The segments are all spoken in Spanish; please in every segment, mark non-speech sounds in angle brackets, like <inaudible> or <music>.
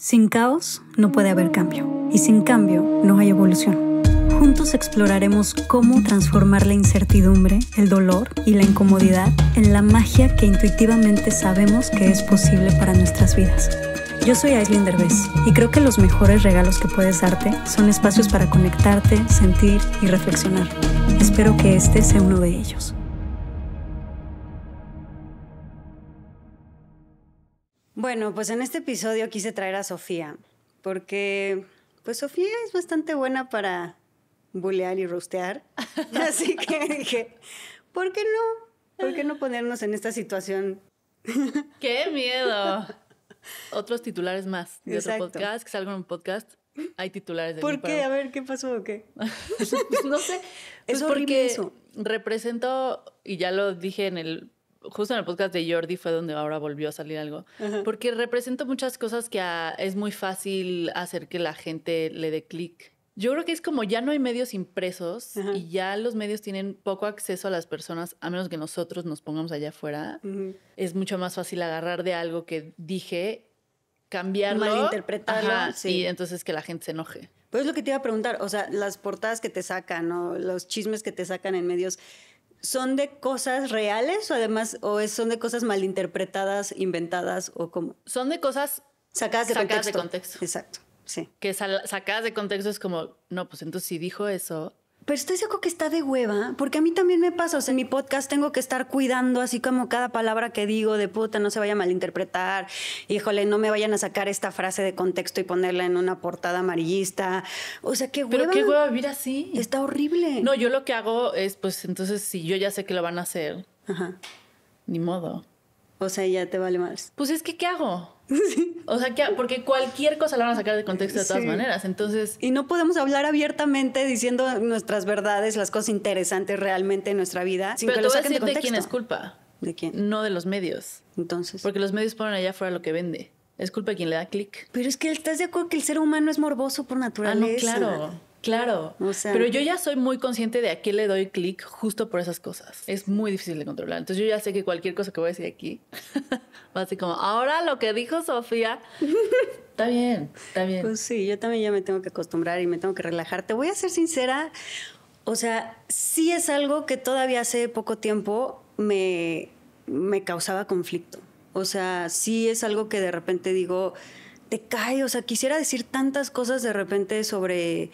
Sin caos no puede haber cambio y sin cambio no hay evolución. Juntos exploraremos cómo transformar la incertidumbre, el dolor y la incomodidad en la magia que intuitivamente sabemos que es posible para nuestras vidas. Yo soy Aislinn Derbez y creo que los mejores regalos que puedes darte son espacios para conectarte, sentir y reflexionar. Espero que este sea uno de ellos. Bueno, pues en este episodio quise traer a Sofía, porque pues Sofía es bastante buena para bulear y rostear. <laughs> Así que dije, ¿por qué no? ¿Por qué no ponernos en esta situación? <laughs> ¡Qué miedo! Otros titulares más de otro podcast, que salgan un podcast. Hay titulares de ¿Por qué? A ver, ¿qué pasó o qué? <laughs> Pues no sé. es pues porque eso. represento, y ya lo dije en el justo en el podcast de Jordi fue donde ahora volvió a salir algo, porque representa muchas cosas que es muy fácil hacer que la gente le dé clic. Yo creo que es como ya no hay medios impresos y ya los medios tienen poco acceso a las personas, a menos que nosotros nos pongamos allá afuera. Es mucho más fácil agarrar de algo que dije, cambiarlo. Malinterpretarlo. Sí. Y entonces que la gente se enoje. Pues lo que te iba a preguntar, o sea, las portadas que te sacan los chismes que te sacan en medios, ¿Son de cosas reales o además o son de cosas malinterpretadas, inventadas o como Son de cosas sacadas de, contexto. de contexto. Exacto, sí. Que sacadas de contexto es como, no, pues entonces si dijo eso, pero estoy seguro que está de hueva, porque a mí también me pasa, o sea, en mi podcast tengo que estar cuidando así como cada palabra que digo, de puta, no se vaya a malinterpretar, híjole, no me vayan a sacar esta frase de contexto y ponerla en una portada amarillista, o sea, qué hueva. Pero qué hueva vivir así. Está horrible. No, yo lo que hago es, pues, entonces, si yo ya sé que lo van a hacer, Ajá. ni modo. O sea, ya te vale más. Pues es que, ¿qué hago? <laughs> O sea, que, porque cualquier cosa la van a sacar de contexto de todas maneras. Entonces. Y no podemos hablar abiertamente diciendo nuestras verdades, las cosas interesantes realmente en nuestra vida. Pero que te a decir de, de quién es culpa. ¿De quién? No de los medios. Entonces. Porque los medios ponen allá afuera lo que vende. Es culpa de quien le da clic. Pero es que estás de acuerdo que el ser humano es morboso por naturaleza. Ah, no, claro. Claro, pero yo ya soy muy consciente de a qué le doy clic justo por esas cosas. Es muy difícil de controlar. Entonces yo ya sé que cualquier cosa que voy a decir aquí <laughs> va a ser como, ahora lo que dijo Sofía, <laughs> está bien, está bien. Pues sí, yo también ya me tengo que acostumbrar y me tengo que relajar. Te voy a ser sincera, o sea, sí es algo que todavía hace poco tiempo me, me causaba conflicto. O sea, sí es algo que de repente digo, te cae, o sea, quisiera decir tantas cosas de repente sobre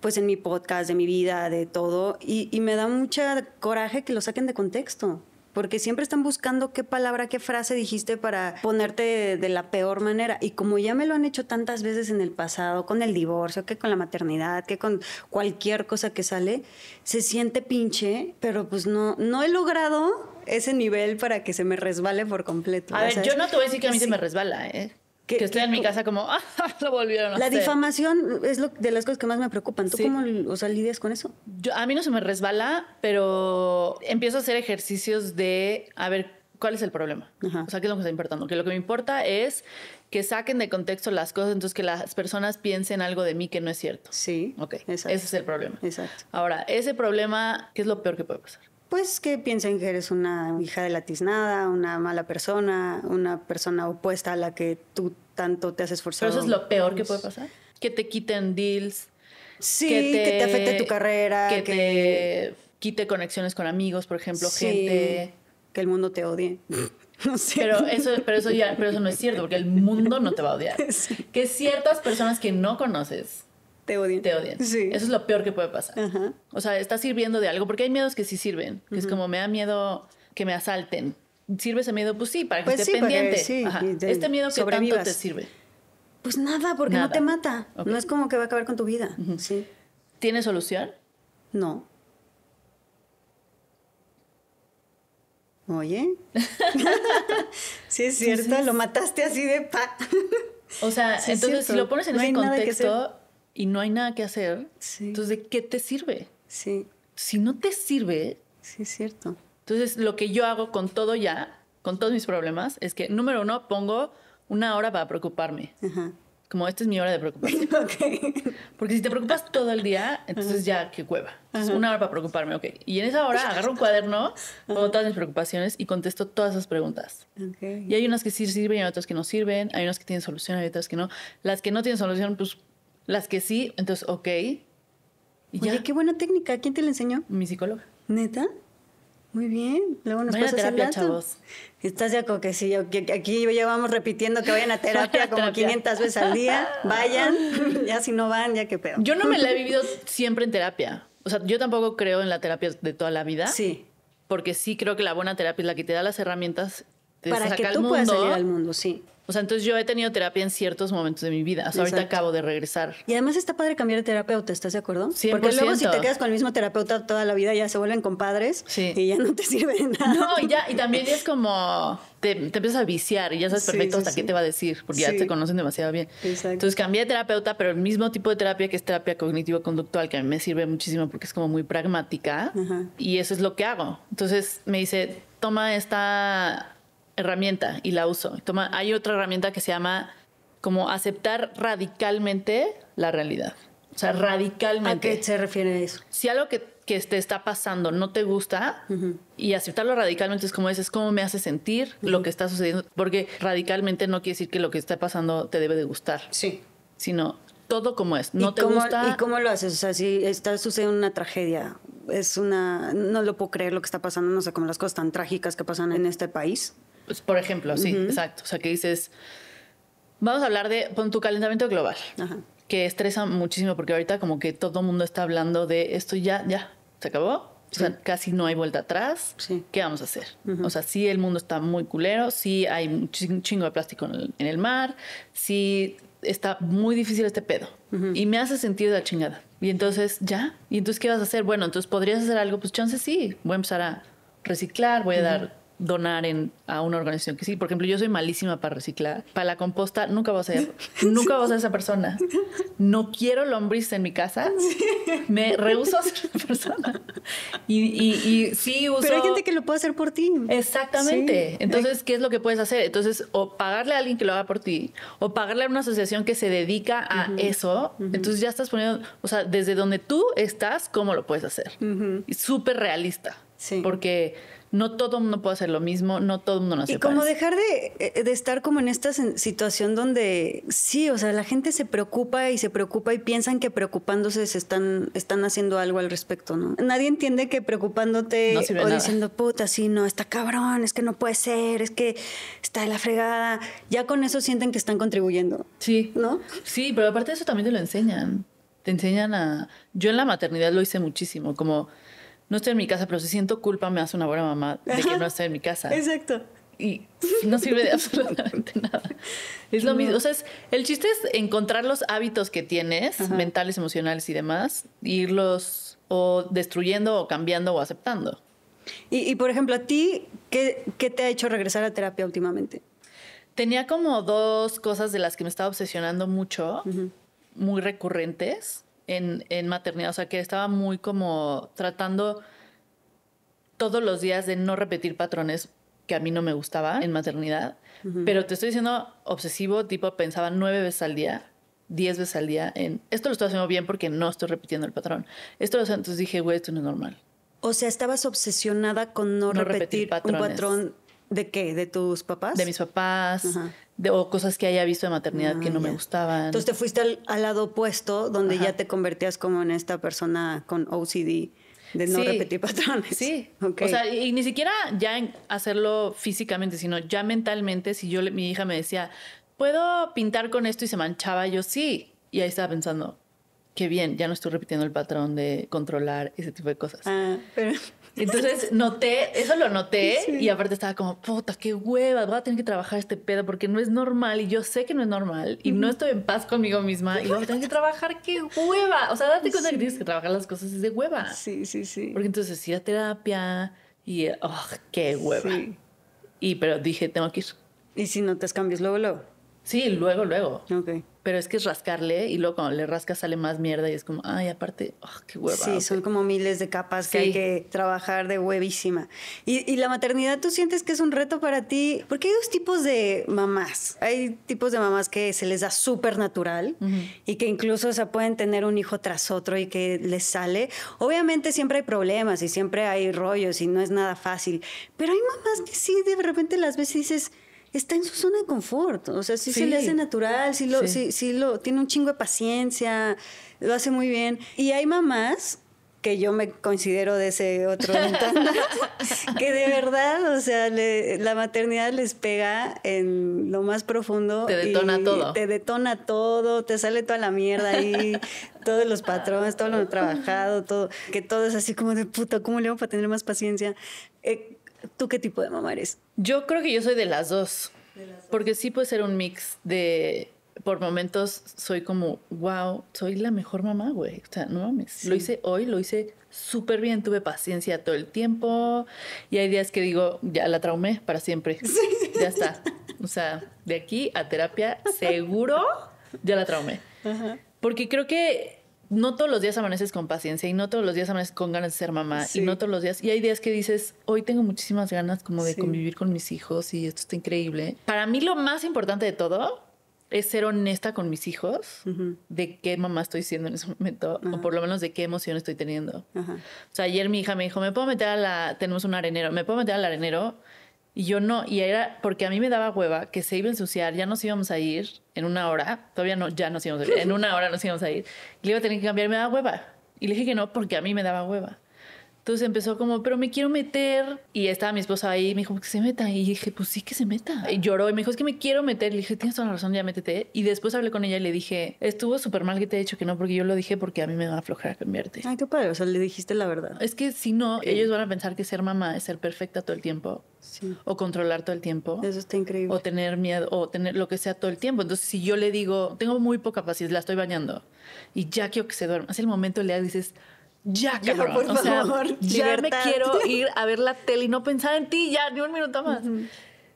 pues en mi podcast, de mi vida, de todo, y, me da mucha coraje que lo saquen de contexto porque siempre están buscando qué palabra, qué frase dijiste para ponerte de, la peor manera. Y como ya me lo han hecho tantas veces en el pasado, con el divorcio, que con la maternidad, que con cualquier cosa que sale, se siente pinche, pero pues no, no he logrado ese nivel para que se me resbale por completo. A ver, yo no te voy a decir que a mí se me resbala, ¿eh? Que, estoy en mi casa como, <laughs> ah, lo volvieron a la hacer. La difamación es lo, de las cosas que más me preocupan. ¿Tú cómo lidias con eso? Yo, a mí no se me resbala, pero empiezo a hacer ejercicios de, a ver, ¿cuál es el problema? O sea, ¿qué es lo que está importando? Que lo que me importa es que saquen de contexto las cosas, entonces que las personas piensen algo de mí que no es cierto. Sí. Ok. Ese es el problema. Exacto. Ahora, ese problema, ¿qué es lo peor que puede pasar? pues que piensen que eres una hija de la tiznada, una mala persona, una persona opuesta a la que tú tanto te has esforzado. Pero eso es lo peor que pues, puede pasar. Que te quiten deals. Sí, que te, afecte tu carrera. Que, te quite conexiones con amigos, por ejemplo, gente. Que el mundo te odie. <laughs> No sé. Pero eso, pero eso ya, pero eso no es cierto, porque el mundo no te va a odiar. <laughs> Que ciertas personas que no conoces te odian. Te Sí. Eso es lo peor que puede pasar. O sea, está sirviendo de algo, porque hay miedos que sí sirven, que es como me da miedo que me asalten. ¿Sirve ese miedo? Pues sí, para que pues esté pendiente. este miedo que tanto te sirve. Pues nada, porque no te mata. No es como que va a acabar con tu vida. sí. ¿Tiene solución? No. Oye. <laughs> sí, es pues cierto, lo mataste así de pa. o sea, entonces si lo pones en ese contexto, y no hay nada que hacer, entonces, ¿de qué te sirve? Sí. Si no te sirve. Sí, es cierto. Entonces, lo que yo hago con todo ya, con todos mis problemas, es que, número uno, pongo una hora para preocuparme. Ajá. Como esta es mi hora de preocuparme. <laughs> Ok. Porque si te preocupas todo el día, entonces ya, qué cueva. Entonces, una hora para preocuparme, ok. Y en esa hora agarro un cuaderno, pongo todas mis preocupaciones y contesto todas esas preguntas. Okay. Y hay unas que sí sirven y hay otras que no sirven. Hay unas que tienen solución, hay otras que no. Las que no tienen solución, pues las que sí, entonces, ok. Y Oye, qué buena técnica. ¿Quién te la enseñó? Mi psicóloga. ¿Neta? Muy bien. Luego nos pasas terapia, chavos. Estás ya con que sí, aquí llevamos repitiendo que vayan a terapia como 500 veces al día. Vayan, <laughs> ya si no van, ya qué pedo. Yo no me la he vivido siempre en terapia. O sea, yo tampoco creo en la terapia de toda la vida. Sí. Porque sí creo que la buena terapia es la que te da las herramientas para que tú mundo, puedas salir al mundo, sí. O sea, entonces yo he tenido terapia en ciertos momentos de mi vida. O ahorita acabo de regresar. Y además está padre cambiar de terapeuta, ¿estás de acuerdo? 100%. Porque luego si te quedas con el mismo terapeuta toda la vida ya se vuelven compadres y ya no te <laughs> sirve de nada. No, y, ya, y también es como te, empiezas a viciar y ya sabes perfecto hasta qué te va a decir, porque ya te conocen demasiado bien. Exacto. Entonces cambié de terapeuta, pero el mismo tipo de terapia que es terapia cognitivo-conductual, que a mí me sirve muchísimo porque es como muy pragmática. Y eso es lo que hago. Entonces me dice, toma esta herramienta y la uso. hay otra herramienta que se llama como aceptar radicalmente la realidad. O sea, radicalmente. ¿A qué se refiere eso? Si algo que, te está pasando no te gusta y aceptarlo radicalmente es como es como me hace sentir lo que está sucediendo, porque radicalmente no quiere decir que lo que está pasando te debe de gustar. Sí. Sino todo como es. No te gusta. ¿Y cómo lo haces? O sea, si está sucediendo una tragedia, es una. No lo puedo creer lo que está pasando, no sé, como las cosas tan trágicas que pasan en este país. Pues, por ejemplo, sí, exacto. O sea, que dices, vamos a hablar de pon tu calentamiento global, que estresa muchísimo porque ahorita como que todo el mundo está hablando de esto ya, ya, se acabó. O sea, casi no hay vuelta atrás. Sí. ¿Qué vamos a hacer? O sea, sí, el mundo está muy culero, sí hay un chingo de plástico en el, mar, sí está muy difícil este pedo y me hace sentir de la chingada. Y entonces, ¿ya? ¿Y entonces qué vas a hacer? Bueno, entonces podrías hacer algo, pues chance sí, voy a empezar a reciclar, voy a dar donar a una organización que sí. Por ejemplo, yo soy malísima para reciclar. Para la composta nunca voy a ser, nunca voy a ser esa persona. No quiero lombriz en mi casa. Me rehuso a ser esa persona. Y, y, sí uso... Pero hay gente que lo puede hacer por ti. Exactamente. Entonces, ¿qué es lo que puedes hacer? Entonces, o pagarle a alguien que lo haga por ti, o pagarle a una asociación que se dedica a eso. Entonces ya estás poniendo, o sea, desde donde tú estás, ¿cómo lo puedes hacer? Y Súper realista. Sí. Porque no todo el mundo puede hacer lo mismo, no todo el mundo nace. Y como dejar eh, de, estar como en esta situación donde sí, o sea, la gente se preocupa y se preocupa y piensan que preocupándose se están, están haciendo algo al respecto, ¿no? Nadie entiende que preocupándote o diciendo, puta, sí, no, está cabrón, es que no puede ser, es que está de la fregada. Ya con eso sienten que están contribuyendo. Sí. ¿No? Sí, pero aparte de eso también te lo enseñan. Te enseñan a. Yo en la maternidad lo hice muchísimo, como no estoy en mi casa, pero si siento culpa, me hace una buena mamá de que no esté en mi casa. Exacto. Y no sirve de <laughs> absolutamente nada. Es lo mismo. O sea, el chiste es encontrar los hábitos que tienes, mentales, emocionales y demás, e irlos o destruyendo o cambiando o aceptando. Y, por ejemplo, a ti, qué, te ha hecho regresar a terapia últimamente? Tenía como dos cosas de las que me estaba obsesionando mucho, muy recurrentes en, maternidad, o sea, que estaba muy como tratando todos los días de no repetir patrones que a mí no me gustaba en maternidad, pero te estoy diciendo obsesivo, tipo pensaba nueve veces al día, diez veces al día en, esto lo estoy haciendo bien porque no estoy repitiendo el patrón. Esto entonces dije, güey, esto no es normal. O sea, estabas obsesionada con no, repetir, un patrón de qué, de tus papás? De mis papás, o cosas que haya visto de maternidad que no ah, me gustaban. Entonces te fuiste al, lado opuesto, donde ya te convertías como en esta persona con OCD. De no repetir patrones. Sí. <laughs> Okay. O sea, y, y, ni siquiera ya en hacerlo físicamente, sino ya mentalmente. Si yo, mi hija me decía, ¿puedo pintar con esto? Y se manchaba, yo sí. Y ahí estaba pensando, qué bien, ya no estoy repitiendo el patrón de controlar ese tipo de cosas. Ah, entonces noté, eso lo noté <laughs> y aparte estaba como, puta, qué hueva, voy a tener que trabajar este pedo porque no es normal y yo sé que no es normal y no estoy en paz conmigo misma y voy a tener que trabajar, qué hueva. O sea, date cuenta que tienes que trabajar las cosas es de hueva. Sí, sí, sí. Porque entonces ir a terapia y, oh, qué hueva. Sí. Y pero dije, tengo que ir. ¿Y si no te cambias luego, luego? Sí, luego, luego. Ok pero es que es rascarle y luego cuando le rasca sale más mierda y es como, ay, aparte, oh, qué hueva. Sí, son como miles de capas que hay que trabajar de huevísima. Y, y, la maternidad, ¿tú sientes que es un reto para ti? Porque hay dos tipos de mamás. Hay tipos de mamás que se les da súper natural y que incluso o se pueden tener un hijo tras otro y que les sale. Obviamente siempre hay problemas y siempre hay rollos y no es nada fácil, pero hay mamás que sí de repente las veces dices, está en su zona de confort. O sea, sí, se le hace natural, sí lo, sí. lo, tiene un chingo de paciencia, lo hace muy bien. Y hay mamás que yo me considero de ese otro entorno, <laughs> que de verdad, o sea, la maternidad les pega en lo más profundo. Te detona todo. Te detona todo, te sale toda la mierda ahí, <laughs> todos los patrones, todo lo trabajado, todo, que todo es así como de puta, ¿cómo le vamos para tener más paciencia? Eh, ¿Tú qué tipo de mamá eres? Yo creo que yo soy de las dos. Porque sí puede ser un mix de por momentos soy como, wow, soy la mejor mamá, güey. O sea, no mames. Lo hice hoy, lo hice súper bien, tuve paciencia todo el tiempo. Y hay días que digo, ya la traumé para siempre. <laughs> Ya está. O sea, de aquí a terapia, seguro, ya la traumé. Porque creo que no todos los días amaneces con paciencia y no todos los días amaneces con ganas de ser mamá y no todos los días. Y hay días que dices, hoy tengo muchísimas ganas como de convivir con mis hijos y esto está increíble. Para mí lo más importante de todo es ser honesta con mis hijos de qué mamá estoy siendo en ese momento o por lo menos de qué emoción estoy teniendo. O sea, ayer mi hija me dijo, me puedo meter a la, tenemos un arenero, me puedo meter al arenero y yo no, y era porque a mí me daba hueva que se iba a ensuciar, ya nos íbamos a ir en una hora, todavía no, ya nos íbamos a ir, en una hora nos íbamos a ir, y le iba a tener que cambiar, me daba hueva. Y le dije que no porque a mí me daba hueva. Entonces empezó como, pero me quiero meter. Y estaba mi esposa ahí, me dijo, que se meta. Y dije, pues sí, que se meta. Y lloró y me dijo, es que me quiero meter. Le dije, tienes toda la razón, ya métete. Y después hablé con ella y le dije, estuvo súper mal que te he dicho que no, porque yo lo dije porque a mí me va a aflojar a cambiarte. Ay, qué padre, o sea, le dijiste la verdad. Es que si no, ellos van a pensar que ser mamá es ser perfecta todo el tiempo. Sí. O controlar todo el tiempo. Eso está increíble. O tener miedo, o tener lo que sea todo el tiempo. Entonces, si yo le digo, tengo muy poca paciencia, la estoy bañando, y ya quiero que se duerma, Hace el momento le dices, ya, cabrón. Ya, por favor, ya me quiero <laughs> ir a ver la tele y no pensar en ti ya ni un minuto más.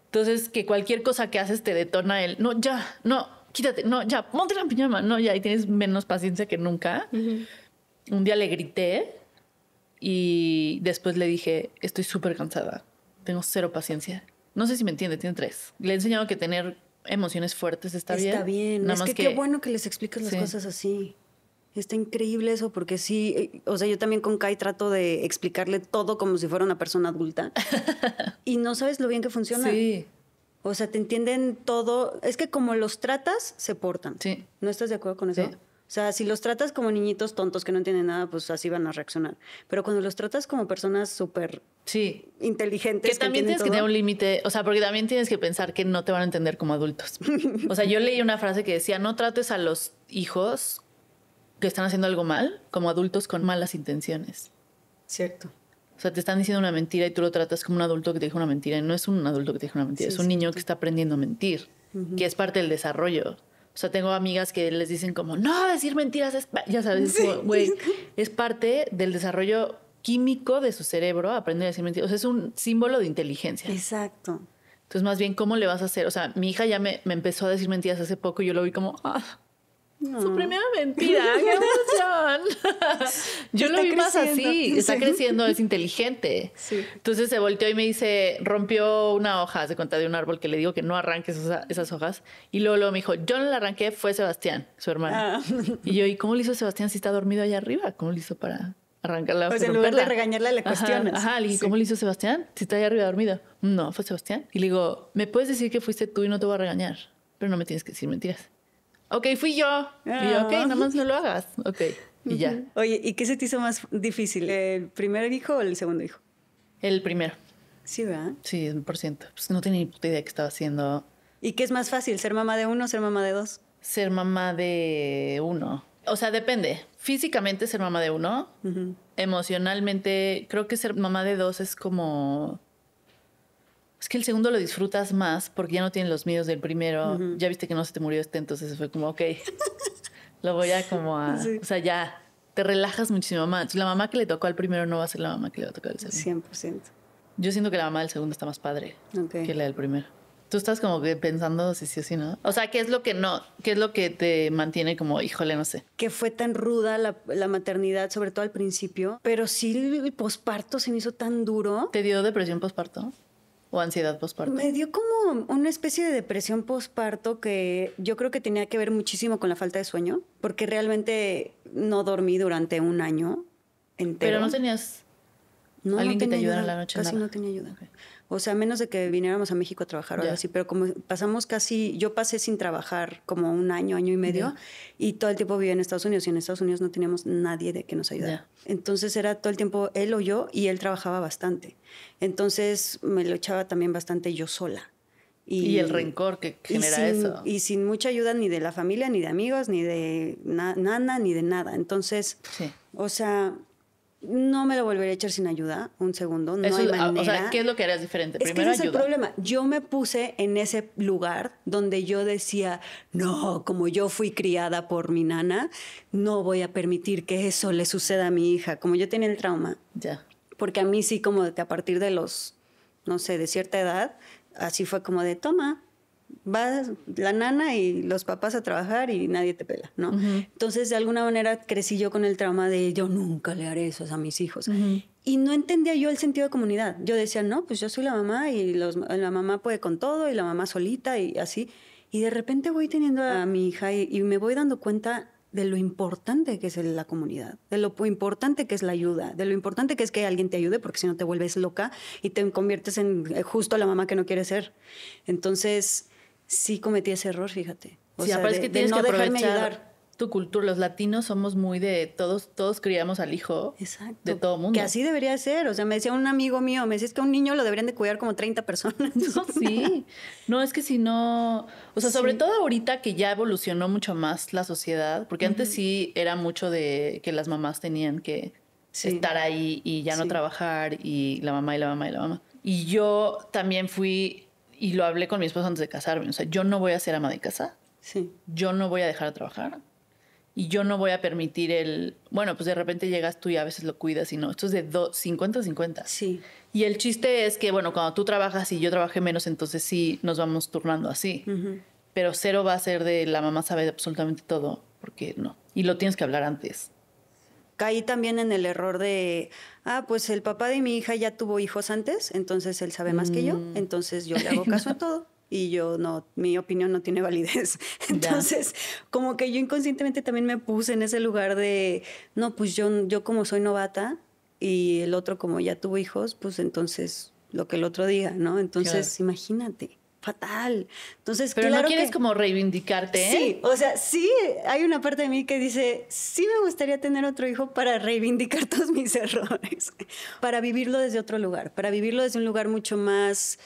Entonces, que cualquier cosa que haces te detona él. no, ya, no, quítate, no, ya, monte la pijama, no, ya, y tienes menos paciencia que nunca. Un día le grité y después le dije, estoy súper cansada, tengo cero paciencia. No sé si me entiende, tiene tres. Le he enseñado que tener emociones fuertes está, bien. Está bien, es que, qué bueno que les explicas las cosas así. Está increíble eso, porque sí, o sea, yo también con Kai trato de explicarle todo como si fuera una persona adulta. <laughs> y no sabes lo bien que funciona. Sí. O sea, te entienden todo. Es que como los tratas, se portan. Sí. ¿No estás de acuerdo con eso? O sea, si los tratas como niñitos tontos que no entienden nada, pues así van a reaccionar. Pero cuando los tratas como personas súper sí. inteligentes. Que también tienes que tener un límite, o sea, porque también tienes que pensar que no te van a entender como adultos. <laughs> o sea, yo leí una frase que decía, no trates a los hijos que están haciendo algo mal como adultos con malas intenciones. Cierto. O sea, te están diciendo una mentira y tú lo tratas como un adulto que te dijo una mentira. Y no es un adulto que te dijo una mentira, es un niño que está aprendiendo a mentir, que es parte del desarrollo. O sea, tengo amigas que les dicen como, no, decir mentiras es... Ya sabes, güey, <laughs> es parte del desarrollo químico de su cerebro aprender a decir mentiras. O sea, es un símbolo de inteligencia. Exacto. Entonces, más bien, ¿cómo le vas a hacer? O sea, mi hija ya me, me empezó a decir mentiras hace poco y yo lo vi como, ah, su primera mentira, <laughs> Yo lo vi más así, está creciendo, es inteligente. Entonces se volteó y me dice, rompió una hoja, se cuenta de un árbol que le digo que no arranques esas, hojas. Y luego, lo me dijo, yo no la arranqué, fue Sebastián, su hermano. Ah. Y yo, ¿y cómo le hizo Sebastián si está dormido allá arriba? ¿Cómo le hizo para arrancarla? Pues en lugar de regañarla le cuestionas. Ajá, le dije, ¿cómo le hizo Sebastián si está allá arriba dormido? No, fue Sebastián. Y le digo, ¿me puedes decir que fuiste tú y no te voy a regañar? Pero no me tienes que decir mentiras ok, fui yo. Y ok, ah. nada más no lo hagas. Ok, y ya. <laughs> Oye, ¿y qué se te hizo más difícil? ¿El primer hijo o el segundo hijo? El primero. Sí, ¿verdad? Sí, por ciento. Pues no tenía ni puta idea que estaba haciendo. ¿Y qué es más fácil, ser mamá de uno o ser mamá de dos? Ser mamá de uno. O sea, depende. Físicamente ser mamá de uno. Emocionalmente, creo que ser mamá de dos es como es que el segundo lo disfrutas más porque ya no tienes los miedos del primero. Ya viste que no se te murió este, entonces fue como, ok, <laughs> lo voy a como a... O sea, ya, te relajas muchísimo más. La mamá que le tocó al primero no va a ser la mamá que le va a tocar al segundo. 100%. Yo siento que la mamá del segundo está más padre que la del primero. Tú estás como pensando si sí o si no. O sea, ¿qué es lo que no? ¿Qué es lo que te mantiene como, híjole, no sé? Que fue tan ruda la, la maternidad, sobre todo al principio, pero sí el posparto se me hizo tan duro. ¿Te dio depresión posparto? o ansiedad postparto? Me dio como una especie de depresión posparto que yo creo que tenía que ver muchísimo con la falta de sueño, porque realmente no dormí durante un año entero. Pero no tenías alguien que te ayudara en la noche. Casi no tenía ayuda. O sea, menos de que viniéramos a México a trabajar o algo así, pero como pasamos casi, yo pasé sin trabajar como un año, año y medio, y todo el tiempo vivía en Estados Unidos y en Estados Unidos no teníamos nadie de que nos ayudara. Entonces era todo el tiempo él o yo y él trabajaba bastante. Entonces me lo echaba también bastante yo sola. Y, el rencor que genera eso. Y sin mucha ayuda ni de la familia, ni de amigos, ni de nada, nana, ni de nada. Entonces, o sea, no me lo volveré a echar sin ayuda, un segundo, no hay ah, O sea, ¿qué es lo que harías diferente? Es que ese es el problema. Yo me puse en ese lugar donde yo decía, no, como yo fui criada por mi nana, no voy a permitir que eso le suceda a mi hija, como yo tenía el trauma. Ya. Porque a mí sí, como que a partir de los, no sé, de cierta edad, así fue como de, toma, vas la nana y los papás a trabajar y nadie te pela, ¿no? Entonces, de alguna manera crecí yo con el trauma de yo nunca le haré eso a mis hijos. Y no entendía yo el sentido de comunidad. Yo decía, no, pues yo soy la mamá y la mamá puede con todo y la mamá solita y así. Y de repente voy teniendo a mi hija y, y me voy dando cuenta de lo importante que es la comunidad, de lo importante que es la ayuda, de lo importante que es que alguien te ayude, porque si no te vuelves loca y te conviertes en eh, justo la mamá que no quieres ser. Entonces, sí cometí ese error, fíjate. O sea, parece que tienes que aprovechar tu cultura. Los latinos somos muy de todos, todos criamos al hijo de todo mundo. Que así debería ser. O sea, me decía un amigo mío, me decía es que un niño lo deberían de cuidar como 30 personas. <laughs> Sí. No, es que si no. O sea, sobre todo ahorita que ya evolucionó mucho más la sociedad, porque antes sí era mucho de que las mamás tenían que estar ahí y ya no trabajar, y la mamá y la mamá y la mamá. Y yo también fui y lo hablé con mi esposo antes de casarme, o sea, yo no voy a ser ama de casa, sí. yo no voy a dejar de trabajar y yo no voy a permitir el, bueno, pues de repente llegas tú y a veces lo cuidas y no, esto es de 50-50. Sí. Y el chiste es que, bueno, cuando tú trabajas y yo trabajé menos, entonces sí nos vamos turnando así, pero cero va a ser de la mamá sabe absolutamente todo, porque no, y lo tienes que hablar antes caí también en el error de, ah, pues el papá de mi hija ya tuvo hijos antes, entonces él sabe más que yo, mm. entonces yo le <laughs> hago caso a todo y yo no, mi opinión no tiene validez. <laughs> Entonces, como que yo inconscientemente también me puse en ese lugar de, no, pues yo, yo como soy novata y el otro como ya tuvo hijos, pues entonces lo que el otro diga, ¿no? Entonces, imagínate fatal. Entonces, Pero no quieres como reivindicarte, ¿eh? Sí, o sea, sí, hay una parte de mí que dice, sí me gustaría tener otro hijo para reivindicar <laughs> todos mis errores, para vivirlo desde otro lugar, para vivirlo desde un lugar mucho más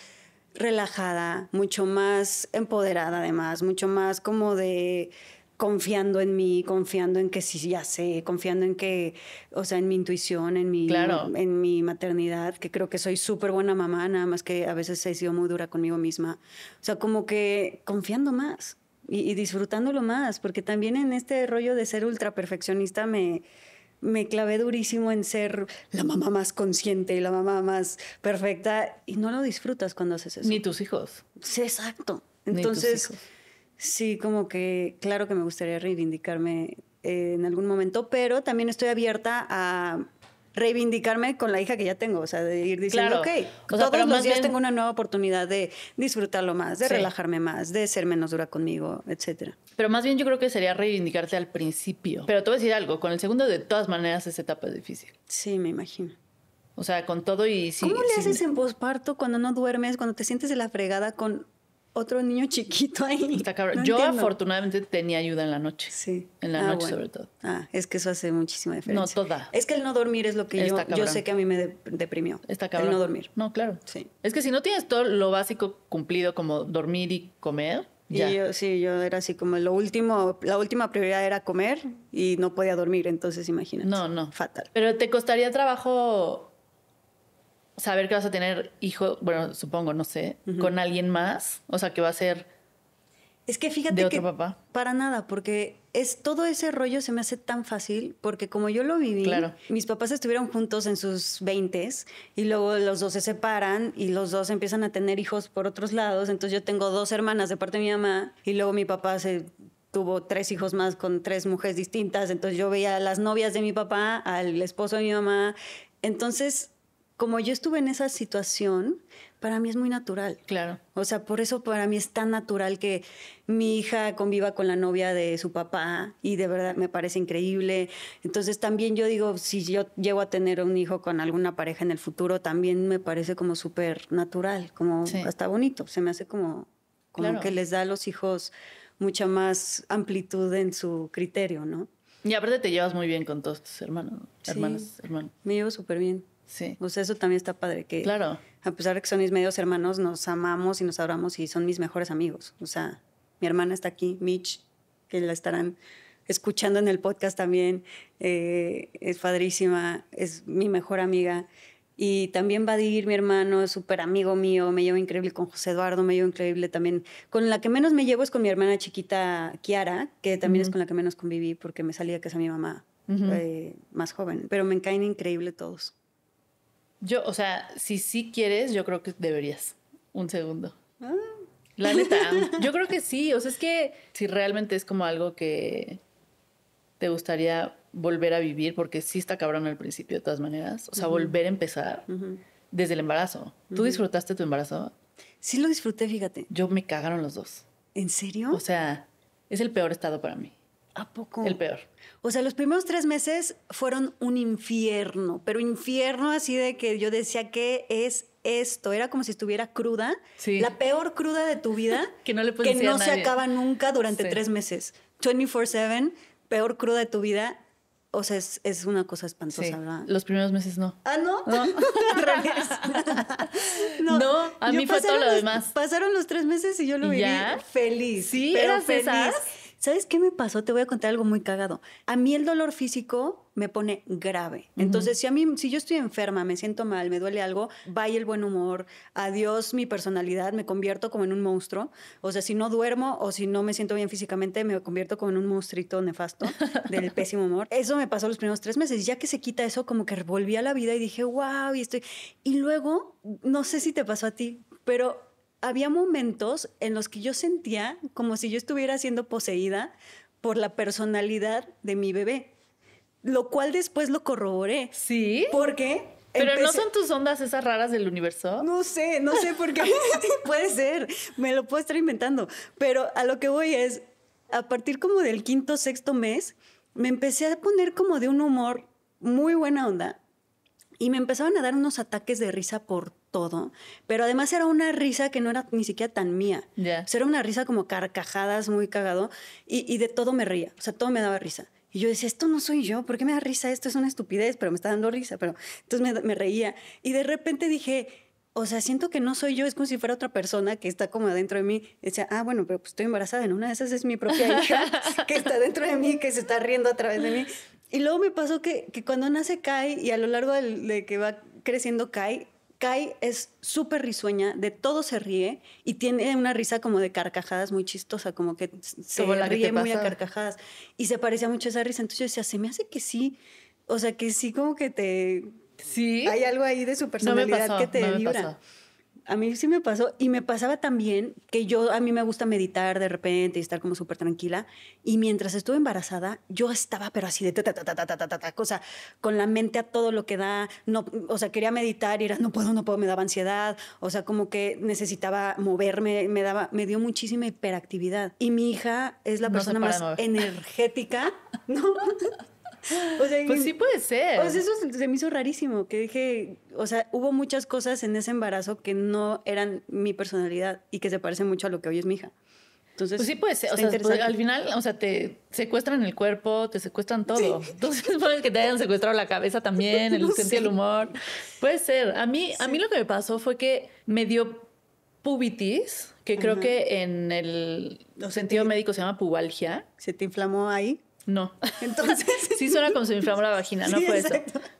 relajada, mucho más empoderada además, mucho más como de confiando en mí, confiando en que sí, ya sé, confiando en que, o sea, en mi intuición, en mi, en mi maternidad, que creo que soy súper buena mamá, nada más que a veces he sido muy dura conmigo misma. O sea, como que confiando más y, disfrutándolo más, porque también en este rollo de ser ultra perfeccionista me, me clavé durísimo en ser la mamá más consciente y la mamá más perfecta y no lo disfrutas cuando haces eso. Ni tus hijos. Sí, exacto. Entonces... Sí, como que claro que me gustaría reivindicarme eh, en algún momento, pero también estoy abierta a reivindicarme con la hija que ya tengo, o sea, de ir diciendo, ok, todos los días tengo una nueva oportunidad de disfrutarlo más, de relajarme más, de ser menos dura conmigo, etcétera. Pero más bien yo creo que sería reivindicarte al principio. Pero te voy a decir algo, con el segundo de todas maneras esa etapa es difícil. Sí, me imagino. O sea, con todo y... Si, ¿Cómo le haces en posparto cuando no duermes, cuando te sientes de la fregada con otro niño chiquito ahí. Está cabrón. Yo afortunadamente tenía ayuda en la noche. Sí. En la ah, noche sobre todo. Ah, es que eso hace muchísima diferencia. No toda. Es que el no dormir es lo que yo, sé que a mí me deprimió. Está cabrón. El no dormir. No, claro. Sí. Es que si no tienes todo lo básico cumplido como dormir y comer. Ya. Y sí, yo era así como lo último, la última prioridad era comer y no podía dormir, entonces imagínate. No, no. Fatal. Pero te costaría trabajo saber que vas a tener hijo, bueno, supongo, no sé, con alguien más, o sea, que va a ser es que fíjate de otro que papá. para nada, porque es todo ese rollo se me hace tan fácil porque como yo lo viví, claro. mis papás estuvieron juntos en sus 20 y luego los dos se separan y los dos empiezan a tener hijos por otros lados, entonces yo tengo dos hermanas de parte de mi mamá y luego mi papá se tuvo tres hijos más con tres mujeres distintas, entonces yo veía a las novias de mi papá, al esposo de mi mamá, entonces como yo estuve en esa situación, para mí es muy natural. Claro. O sea, por eso para mí es tan natural que mi hija conviva con la novia de su papá y de verdad me parece increíble. Entonces también yo digo, si yo llego a tener un hijo con alguna pareja en el futuro, también me parece como súper natural, como hasta bonito. Se me hace como, como que les da a los hijos mucha más amplitud en su criterio, ¿no? Y aparte te llevas muy bien con todos tus hermanos, hermanas, hermanos. Me llevo súper bien. Sí. Pues eso también está padre, que claro. a pesar de que son mis medios hermanos, nos amamos y nos adoramos y son mis mejores amigos. O sea, mi hermana está aquí, Mitch, que la estarán escuchando en el podcast también, eh, es padrísima, es mi mejor amiga. Y también Badir, mi hermano, es súper amigo mío, me llevo increíble con José Eduardo, me llevo increíble también. Con la que menos me llevo es con mi hermana chiquita Kiara, que también es con la que menos conviví porque me salía que es mi mamá eh, más joven. Pero me caen increíble todos. Yo, o sea, si sí quieres, yo creo que deberías. Un segundo. Ah. La neta, <laughs> yo creo que sí. O sea, es que si realmente es como algo que te gustaría volver a vivir, porque sí está cabrón al principio de todas maneras. O sea, volver a empezar desde el embarazo. ¿Tú disfrutaste tu embarazo? Sí lo disfruté, fíjate. Yo me cagaron los dos. ¿En serio? O sea, es el peor estado para mí. ¿A poco? El peor. O sea, los primeros tres meses fueron un infierno, pero infierno así de que yo decía, ¿qué es esto? Era como si estuviera cruda, la peor cruda de tu vida, <laughs> que no, le que no se acaba nunca durante tres meses. 24/7, peor cruda de tu vida. O sea, es, una cosa espantosa, sí. ¿verdad? Los primeros meses no. Ah, no. No, <laughs> <laughs> no. a mí fue todo lo demás. Pasaron los tres meses y yo lo viví feliz. Sí, pero feliz. ¿Sabes qué me pasó? Te voy a contar algo muy cagado. A mí el dolor físico me pone grave. Entonces, si a mí, si yo estoy enferma, me siento mal, me duele algo, vaya el buen humor, adiós mi personalidad, me convierto como en un monstruo. O sea, si no duermo o si no me siento bien físicamente, me convierto como en un monstruito nefasto del <laughs> pésimo humor. Eso me pasó los primeros tres meses. Ya que se quita eso, como que volví a la vida y dije, wow, y estoy. Y luego, no sé si te pasó a ti, pero había momentos en los que yo sentía como si yo estuviera siendo poseída por la personalidad de mi bebé, lo cual después lo corroboré. Sí. ¿Por qué? pero no son tus ondas esas raras del universo. No sé, no sé por qué. <laughs> <laughs> Puede ser, me lo puedo estar inventando. Pero a lo que voy es, a partir como del quinto, sexto mes, me empecé a poner como de un humor muy buena onda y me empezaban a dar unos ataques de risa por todo, pero además era una risa que no era ni siquiera tan mía. O sea, era una risa como carcajadas, muy cagado, y, de todo me reía, o sea, todo me daba risa. Y yo decía, esto no soy yo, ¿por qué me da risa? Esto es una estupidez, pero me está dando risa, pero entonces me, reía. Y de repente dije, o sea, siento que no soy yo, es como si fuera otra persona que está como adentro de mí. decía, ah, bueno, pero pues estoy embarazada, en una de esas es mi propia <laughs> hija que está dentro de mí, que se está riendo a través de mí. Y luego me pasó que, cuando nace Kai y a lo largo de, de que va creciendo Kai, Kai es súper risueña, de todo se ríe y tiene una risa como de carcajadas muy chistosa, como que se ríe muy a carcajadas. Y se parecía mucho a esa risa. Entonces yo decía, se me hace que sí. O sea, que sí, como que te. Sí. Hay algo ahí de su personalidad que te vibra. A mí sí me pasó y me pasaba también que yo, a mí me gusta meditar de repente y estar como súper tranquila. Y mientras estuve embarazada, yo estaba pero así de ta, ta, ta, cosa, con la mente a todo lo que da. No, o sea, quería meditar y era, no puedo, no puedo, me daba ansiedad. O sea, como que necesitaba moverme, me daba, me dio muchísima hiperactividad. Y mi hija es la persona más energética, <laughs> ¿no? pues sí puede ser. Pues eso se me hizo rarísimo, que dije, o sea, hubo muchas cosas en ese embarazo que no eran mi personalidad y que se parecen mucho a lo que hoy es mi hija. Entonces, pues sí puede ser. Pues, al final, o sea, te secuestran el cuerpo, te secuestran todo. Entonces, <laughs> puede que te hayan secuestrado la cabeza también, el <laughs> sentido del humor. Puede ser. A mí, a mí lo que me pasó fue que me dio pubitis, que creo que en el sentido médico se llama pubalgia. ¿Se te inflamó ahí? No. <laughs> Entonces. sí suena como si me inflamara la vagina, no fue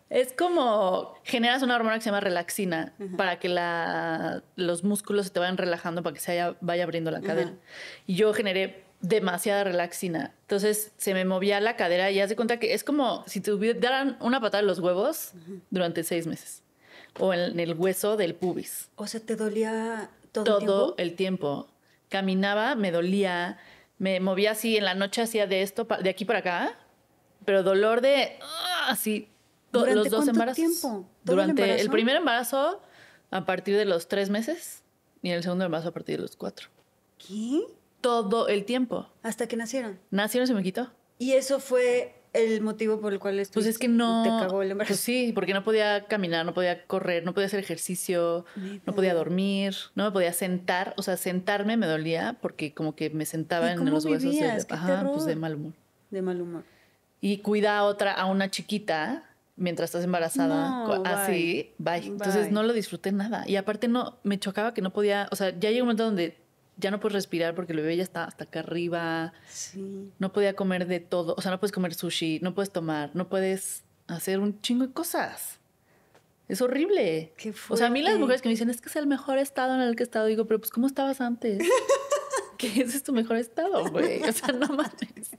Es como generas una hormona que se llama relaxina para que la, los músculos se te vayan relajando para que se vaya abriendo la cadera. Y yo generé demasiada relaxina. Entonces se me movía la cadera y ya de cuenta que es como si te dieran una patada en los huevos durante seis meses o en, el hueso del pubis. O sea, te dolía todo, el tiempo. El tiempo. Caminaba, me dolía me movía así en la noche, hacía de esto, de aquí para acá, pero dolor de ah, así los dos embarazos. tiempo? Durante el, primer embarazo a partir de los tres meses y el segundo embarazo a partir de los cuatro. ¿Qué? Todo el tiempo. Hasta que nacieron. Nacieron se me quitó. Y eso fue el motivo por el cual estuve, pues es que no te cagó el embarazo. Pues sí, porque no podía caminar, no podía correr, no podía hacer ejercicio, no podía dormir, no me podía sentar, o sea, sentarme me dolía porque como que me sentaba en los huesos de, ajá, pues de mal humor. De mal humor. Y cuida a otra a una chiquita mientras estás embarazada, así, bye. Entonces no lo disfruté nada y aparte no me chocaba que no podía, o sea, ya llegó un momento donde ya no puedes respirar porque el bebé ya está hasta acá arriba. Sí. No podía comer de todo. O sea, no puedes comer sushi, no puedes tomar, no puedes hacer un chingo de cosas. Es horrible. Qué o sea, a mí las mujeres que me dicen, es que es el mejor estado en el que he estado, digo, pero pues, ¿cómo estabas antes? <laughs> que es tu mejor estado, güey. O sea, no mames.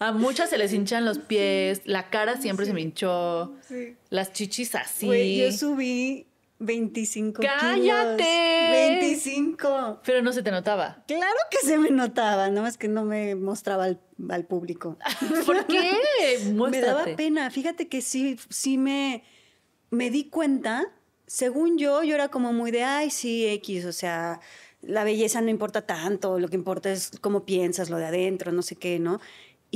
A muchas se les hinchan los pies, la cara siempre se me hinchó, sí. las chichis así. Güey, yo subí 25 ¡Cállate! 25. Pero no se te notaba. Claro que se me notaba, no más que no me mostraba al, público. <laughs> ¿Por qué? <laughs> me daba pena. Fíjate que sí, sí me, me di cuenta. Según yo, yo era como muy de, ay, sí, X, o sea, la belleza no importa tanto, lo que importa es cómo piensas, lo de adentro, no sé qué, ¿no?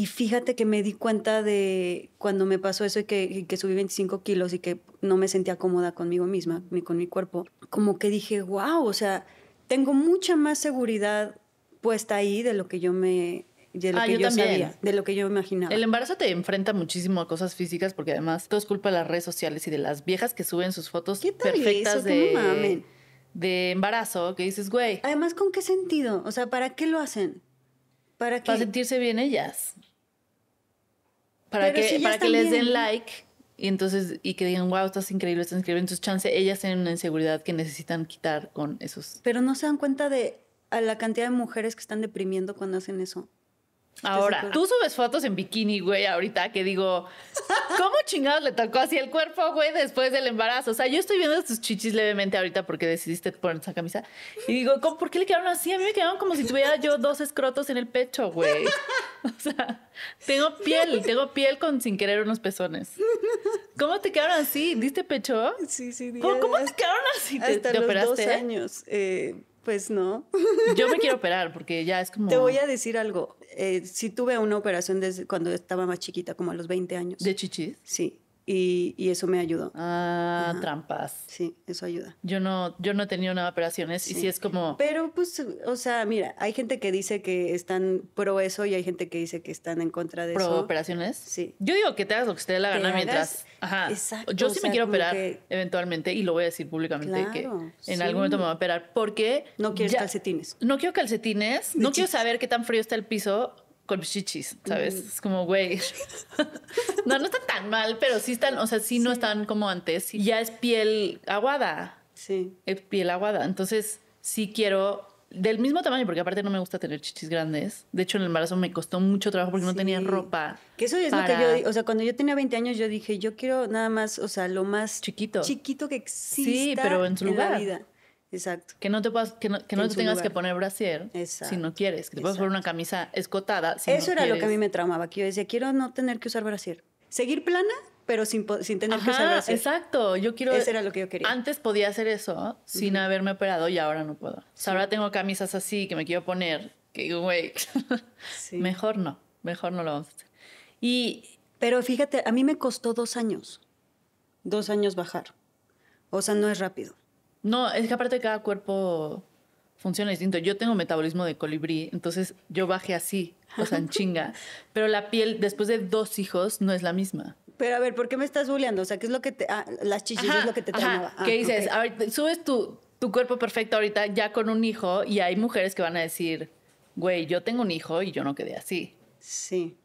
Y fíjate que me di cuenta de cuando me pasó eso y que, que, subí 25 kilos y que no me sentía cómoda conmigo misma ni con mi cuerpo, como que dije, wow, o sea, tengo mucha más seguridad puesta ahí de lo que yo me... De lo ah, que yo, sabía, de lo que yo imaginaba. El embarazo te enfrenta muchísimo a cosas físicas porque además todo es culpa de las redes sociales y de las viejas que suben sus fotos ¿Qué perfectas de... de embarazo que dices, güey. Además, ¿con qué sentido? O sea, ¿para qué lo hacen? ¿Para, ¿Para sentirse bien ellas para que, para que les den like y entonces y que digan, wow, estás increíble, estás increíble. Entonces, chance, ellas tienen una inseguridad que necesitan quitar con esos. Pero no se dan cuenta de a la cantidad de mujeres que están deprimiendo cuando hacen eso. Ahora, tú subes fotos en bikini, güey, ahorita que digo, ¿cómo chingados le tocó así el cuerpo, güey, después del embarazo? O sea, yo estoy viendo tus chichis levemente ahorita porque decidiste poner esa camisa y digo, ¿por qué le quedaron así? A mí me quedaron como si tuviera yo dos escrotos en el pecho, güey. O sea, tengo piel, tengo piel con sin querer unos pezones. ¿Cómo te quedaron así? ¿Diste pecho? Sí, sí. ¿Cómo, ¿cómo te quedaron así? los Dos años. Eh pues no. Yo me quiero <laughs> operar porque ya es como... Te voy a decir algo. Eh, sí tuve una operación desde cuando estaba más chiquita, como a los 20 años. ¿De chichis? Sí. Y, eso me ayudó. Ah, trampas. Sí, eso ayuda. Yo no, yo no he tenido nada de operaciones y si es como... Pero pues, o sea, mira, hay gente que dice que están pro eso y hay gente que dice que están en contra de eso. ¿Pro operaciones? Sí. Yo digo que te hagas lo que te dé la gana mientras... Ajá. Exacto, yo sí me quiero operar eventualmente y lo voy a decir públicamente que en algún momento me voy a operar porque... No quiero calcetines. No quiero calcetines, no quiero saber qué tan frío está el piso con chichis, ¿sabes? Es como, güey. <laughs> no, no están tan mal, pero sí están, o sea, sí, no están como antes. Ya es piel aguada. Sí. Es piel aguada. Entonces, sí quiero del mismo tamaño, porque aparte no me gusta tener chichis grandes. De hecho, en el embarazo me costó mucho trabajo porque no tenía ropa. Que eso es lo que yo, o sea, cuando yo tenía 20 años yo dije, yo quiero nada más, o sea, lo más chiquito, chiquito que existe sí, pero en, su lugar. Exacto. Que no te, que no, que no tengas que poner brasier si no quieres. Que te puedas poner una camisa escotada Eso era lo que a mí me traumaba que yo decía, quiero no tener que usar brasier. Seguir plana, pero sin, sin tener que usar brasier. Exacto. Yo quiero... Eso era lo que yo quería. Antes podía hacer eso sin haberme operado y ahora no puedo. ahora tengo camisas así que me quiero poner. Que, güey, <laughs> mejor no. Mejor no lo vamos a hacer. Y... Pero fíjate, a mí me costó dos años. Dos años bajar. O sea, no es rápido. No, es que aparte cada cuerpo funciona distinto. Yo tengo metabolismo de colibrí, entonces yo bajé así, o sea, en <laughs> chinga. Pero la piel después de dos hijos no es la misma. Pero a ver, ¿por qué me estás bulleando? O sea, ¿qué es lo que te... Ah, las chichis es lo que te Ajá, ah, ¿Qué dices? A ver, subes tu, tu cuerpo perfecto ahorita ya con un hijo y hay mujeres que van a decir, güey, yo tengo un hijo y yo no quedé así. Sí.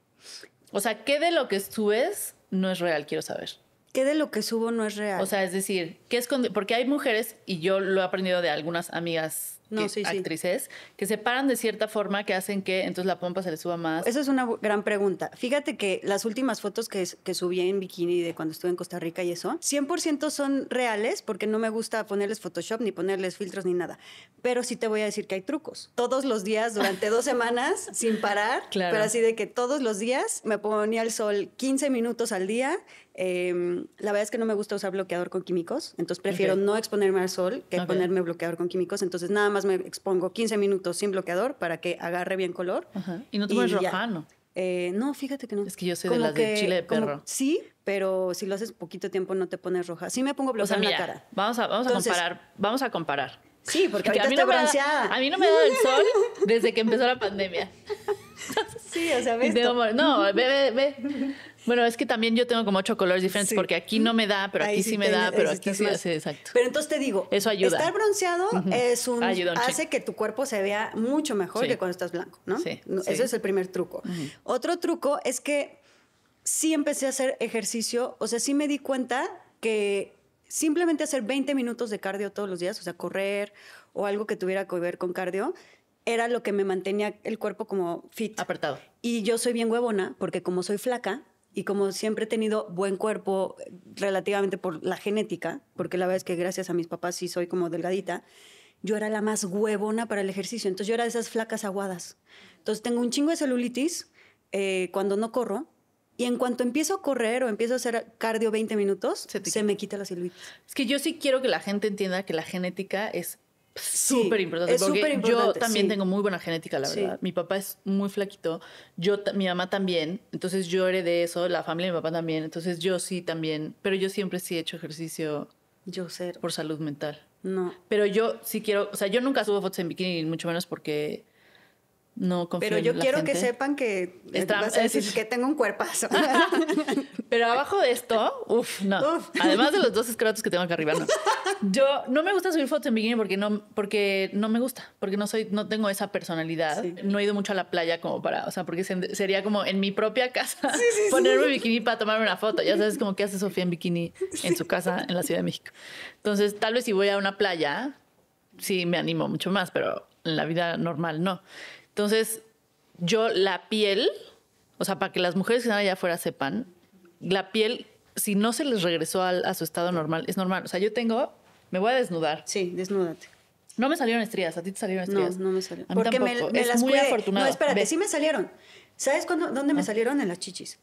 O sea, ¿qué de lo que subes no es real? Quiero saber. ¿Qué de lo que subo no es real? O sea, es decir, ¿qué es porque hay mujeres, y yo lo he aprendido de algunas amigas que, actrices, que se paran de cierta forma que hacen que entonces la pompa se le suba más. Esa es una gran pregunta. Fíjate que las últimas fotos que, subí en bikini de cuando estuve en Costa Rica y eso, 100% son reales porque no me gusta ponerles Photoshop ni ponerles filtros ni nada. Pero sí te voy a decir que hay trucos. Todos los días, durante dos semanas, <laughs> sin parar, pero así de que todos los días me ponía al sol 15 minutos al día Em, la verdad es que no me gusta usar bloqueador con químicos, entonces prefiero no exponerme al sol que ponerme bloqueador con químicos. Entonces nada más me expongo 15 minutos sin bloqueador para que agarre bien color. Y no te pones rojano. Eh, no, fíjate que no. Es que yo soy de las de chile de perro. sí, pero si lo haces poquito tiempo no te pones roja. Sí me pongo bloqueador en la cara. Vamos a, vamos a comparar. Vamos a comparar. Sí, porque, a, mí no me da, a mí no me da el sol desde que empezó la <laughs> pandemia. sí, o sea, ¿ves? No, ve, ve. Bueno, es que también yo tengo como ocho colores diferentes porque aquí no me da, pero aquí sí, me da, pero aquí sí exacto. Pero entonces te digo, eso ayuda. Estar bronceado es un, hace que tu cuerpo se vea mucho mejor que cuando estás blanco, ¿no? Sí. Ese es el primer truco. Otro truco es que sí empecé a hacer ejercicio, o sea, sí me di cuenta que simplemente hacer 20 minutos de cardio todos los días, o sea, correr o algo que tuviera que ver con cardio, era lo que me mantenía el cuerpo como fit. Apertado. Y yo soy bien huevona, porque como soy flaca, y como siempre he tenido buen cuerpo eh, relativamente por la genética, porque la verdad es que gracias a mis papás sí soy como delgadita, yo era la más huevona para el ejercicio. Entonces yo era de esas flacas aguadas. Entonces tengo un chingo de celulitis eh, cuando no corro. Y en cuanto empiezo a correr o empiezo a hacer cardio 20 minutos, se, se me quita la celulitis. Es que yo sí quiero que la gente entienda que la genética es Súper importante, porque yo también tengo muy buena genética, la verdad. Mi papá es muy flaquito, yo, mi mamá también, entonces yo heredé eso, la familia de mi papá también, entonces yo sí también, pero yo siempre sí he hecho ejercicio yo cero. por salud mental. No. Pero yo sí quiero, o sea, yo nunca subo fotos en bikini, mucho menos porque no confío Pero yo quiero que sepan que, Está, decir que tengo un cuerpazo. <laughs> Pero abajo de esto, uff, no. Además de los dos escrotos que tengo acá arriba, no. Yo no me gusta subir fotos en bikini porque no, porque no me gusta, porque no soy, no tengo esa personalidad. No he ido mucho a la playa como para, o sea, porque sería como en mi propia casa ponerme bikini para tomarme una foto. Ya sabes como que hace Sofía en bikini en su casa en la Ciudad de México. Entonces, tal vez si voy a una playa, sí me animo mucho más, pero en la vida normal no. Entonces, yo la piel, o sea, para que las mujeres que están allá afuera sepan, la piel, si no se les regresó a, su estado normal, es normal. O sea, yo tengo, me voy a desnudar. Sí, desnúdate. No me salieron estrías, a ti te salieron estrías. No, no me salieron. A mí Porque tampoco. me, es muy cuide. afortunado. No, espérate, sí me salieron. ¿Sabes dónde me ah. salieron? En las chichis.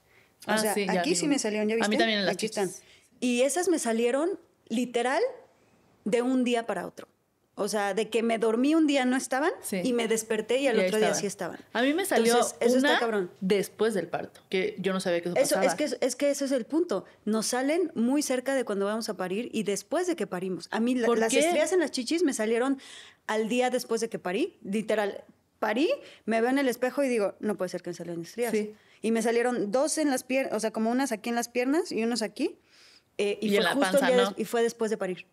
ah, sí, aquí sí me salieron, ¿ya viste? A mí también en las chichis. Y esas me salieron literal de un día para otro. O sea, de que me dormí un día no estaban y me desperté y al otro día sí estaban. A mí me salió después del parto, que yo no sabía que eso, eso pasaba. Es que, es que ese es el punto. Nos salen muy cerca de cuando vamos a parir y después de que parimos. A mí las estrellas estrías en las chichis me salieron al día después de que parí, literal. Parí, me veo en el espejo y digo, no puede ser que me salgan estrías. Y me salieron dos en las piernas, o sea, como unas aquí en las piernas y unos aquí. Eh, y, y fue después de parir.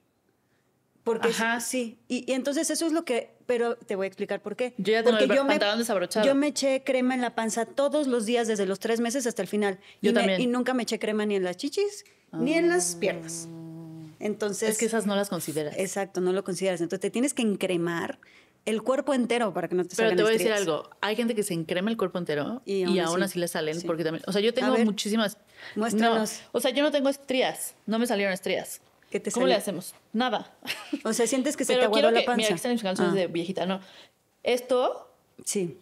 Porque Ajá. sí, y, entonces eso es lo que, pero te voy a explicar por qué. Yo ya tengo Porque el yo me, Yo me eché crema en la panza todos los días desde los tres meses hasta el final. Yo y también. y nunca me eché crema ni en las chichis ni en las piernas. Entonces es que esas no las consideras. Exacto, no lo consideras. Entonces te tienes que encremar el cuerpo entero para que no te Pero te voy a decir algo. Hay gente que se encrema el cuerpo entero y aún, así, le salen porque también, o sea, yo tengo muchísimas. Muéstranos. o sea, yo no tengo estrías, no me salieron estrías. ¿Cómo le hacemos? Nada. O sea, sientes que se te aguadó la panza. Que, mira, mis ah. de viejita, no. Esto. Sí.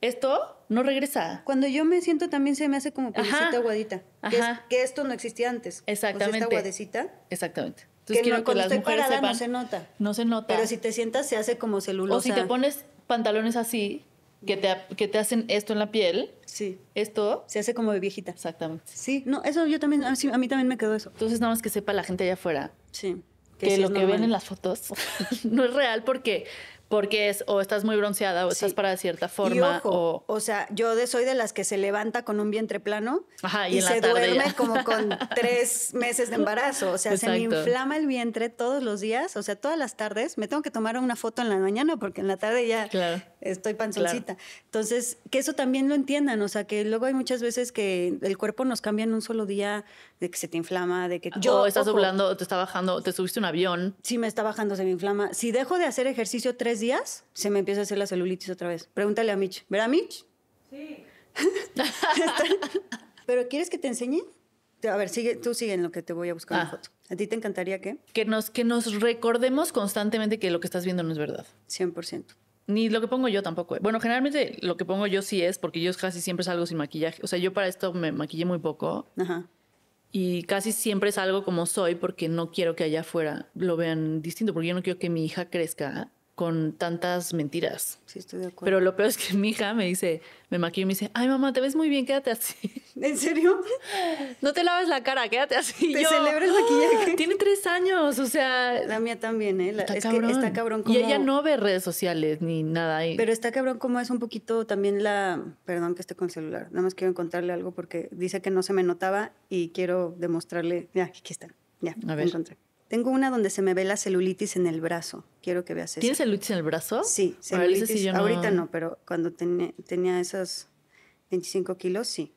Esto no regresa. Cuando yo me siento también se me hace como piecita aguadita. Ajá. Que, que, esto no existía antes. Exactamente. O esta aguadecita. Exactamente. Entonces que quiero no, que las mujeres no se nota. No se nota. Pero si te sientas se hace como celulosa. O si te pones pantalones así, que te, hacen esto en la piel. Sí. Esto. Se hace como de viejita. Exactamente. Sí, no, eso yo también, a, mí también me quedó eso. Entonces, nada más que sepa la gente allá afuera. Sí. Que, lo que ven en las fotos <laughs> no es real porque, porque es o estás muy bronceada o estás para cierta forma. o... sea, yo soy de las que se levanta con un vientre plano y, se duerme como con <laughs> tres meses de embarazo. O sea, se me inflama el vientre todos los días, o sea, todas las tardes. Me tengo que tomar una foto en la mañana porque en la tarde ya claro estoy panzoncita. Entonces, que eso también lo entiendan, o sea, que luego hay muchas veces que el cuerpo nos cambia en un solo día, de que se te inflama, de que... Yo, estás doblando, te está bajando, te subiste un avión. Sí, me está bajando, se me inflama. Si dejo de hacer ejercicio tres días, se me empieza a hacer la celulitis otra vez. Pregúntale a Mitch. ¿Verá Mitch? Sí. <laughs> <laughs> ¿Pero quieres que te enseñe? A ver, sigue, tú sigue en lo que te voy a buscar en ah. foto. ¿A ti te encantaría qué? Que nos, que nos recordemos constantemente que lo que estás viendo no es verdad. 100%. Ni lo que pongo yo tampoco. Eh. Bueno, generalmente lo que pongo yo sí es, porque yo casi siempre salgo sin maquillaje. O sea, yo para esto me maquillé muy poco. Y casi siempre salgo como soy porque no quiero que allá afuera lo vean distinto, porque yo no quiero que mi hija crezca con tantas mentiras. Sí, estoy de acuerdo. Pero lo peor es que mi hija me dice, me maquillo y me dice, ay mamá, te ves muy bien, quédate así. <laughs> ¿En serio? <laughs> No te laves la cara, quédate así. Te celebras el maquillaje. <gasps> Tiene tres años, o sea. La mía también, ¿eh? está cabrón. Y ella no ve redes sociales ni nada ahí. Pero está cabrón como es un poquito también la... Perdón que esté con el celular, nada más quiero encontrarle algo porque dice que no se me notaba y quiero demostrarle... Ya, aquí está. Ya, a encontré. Tengo una donde se me ve la celulitis en el brazo. Quiero que veas eso. ¿Tienes celulitis en el brazo? Sí, celulitis. Ahorita no, pero cuando tenía esos 25 kilos, sí.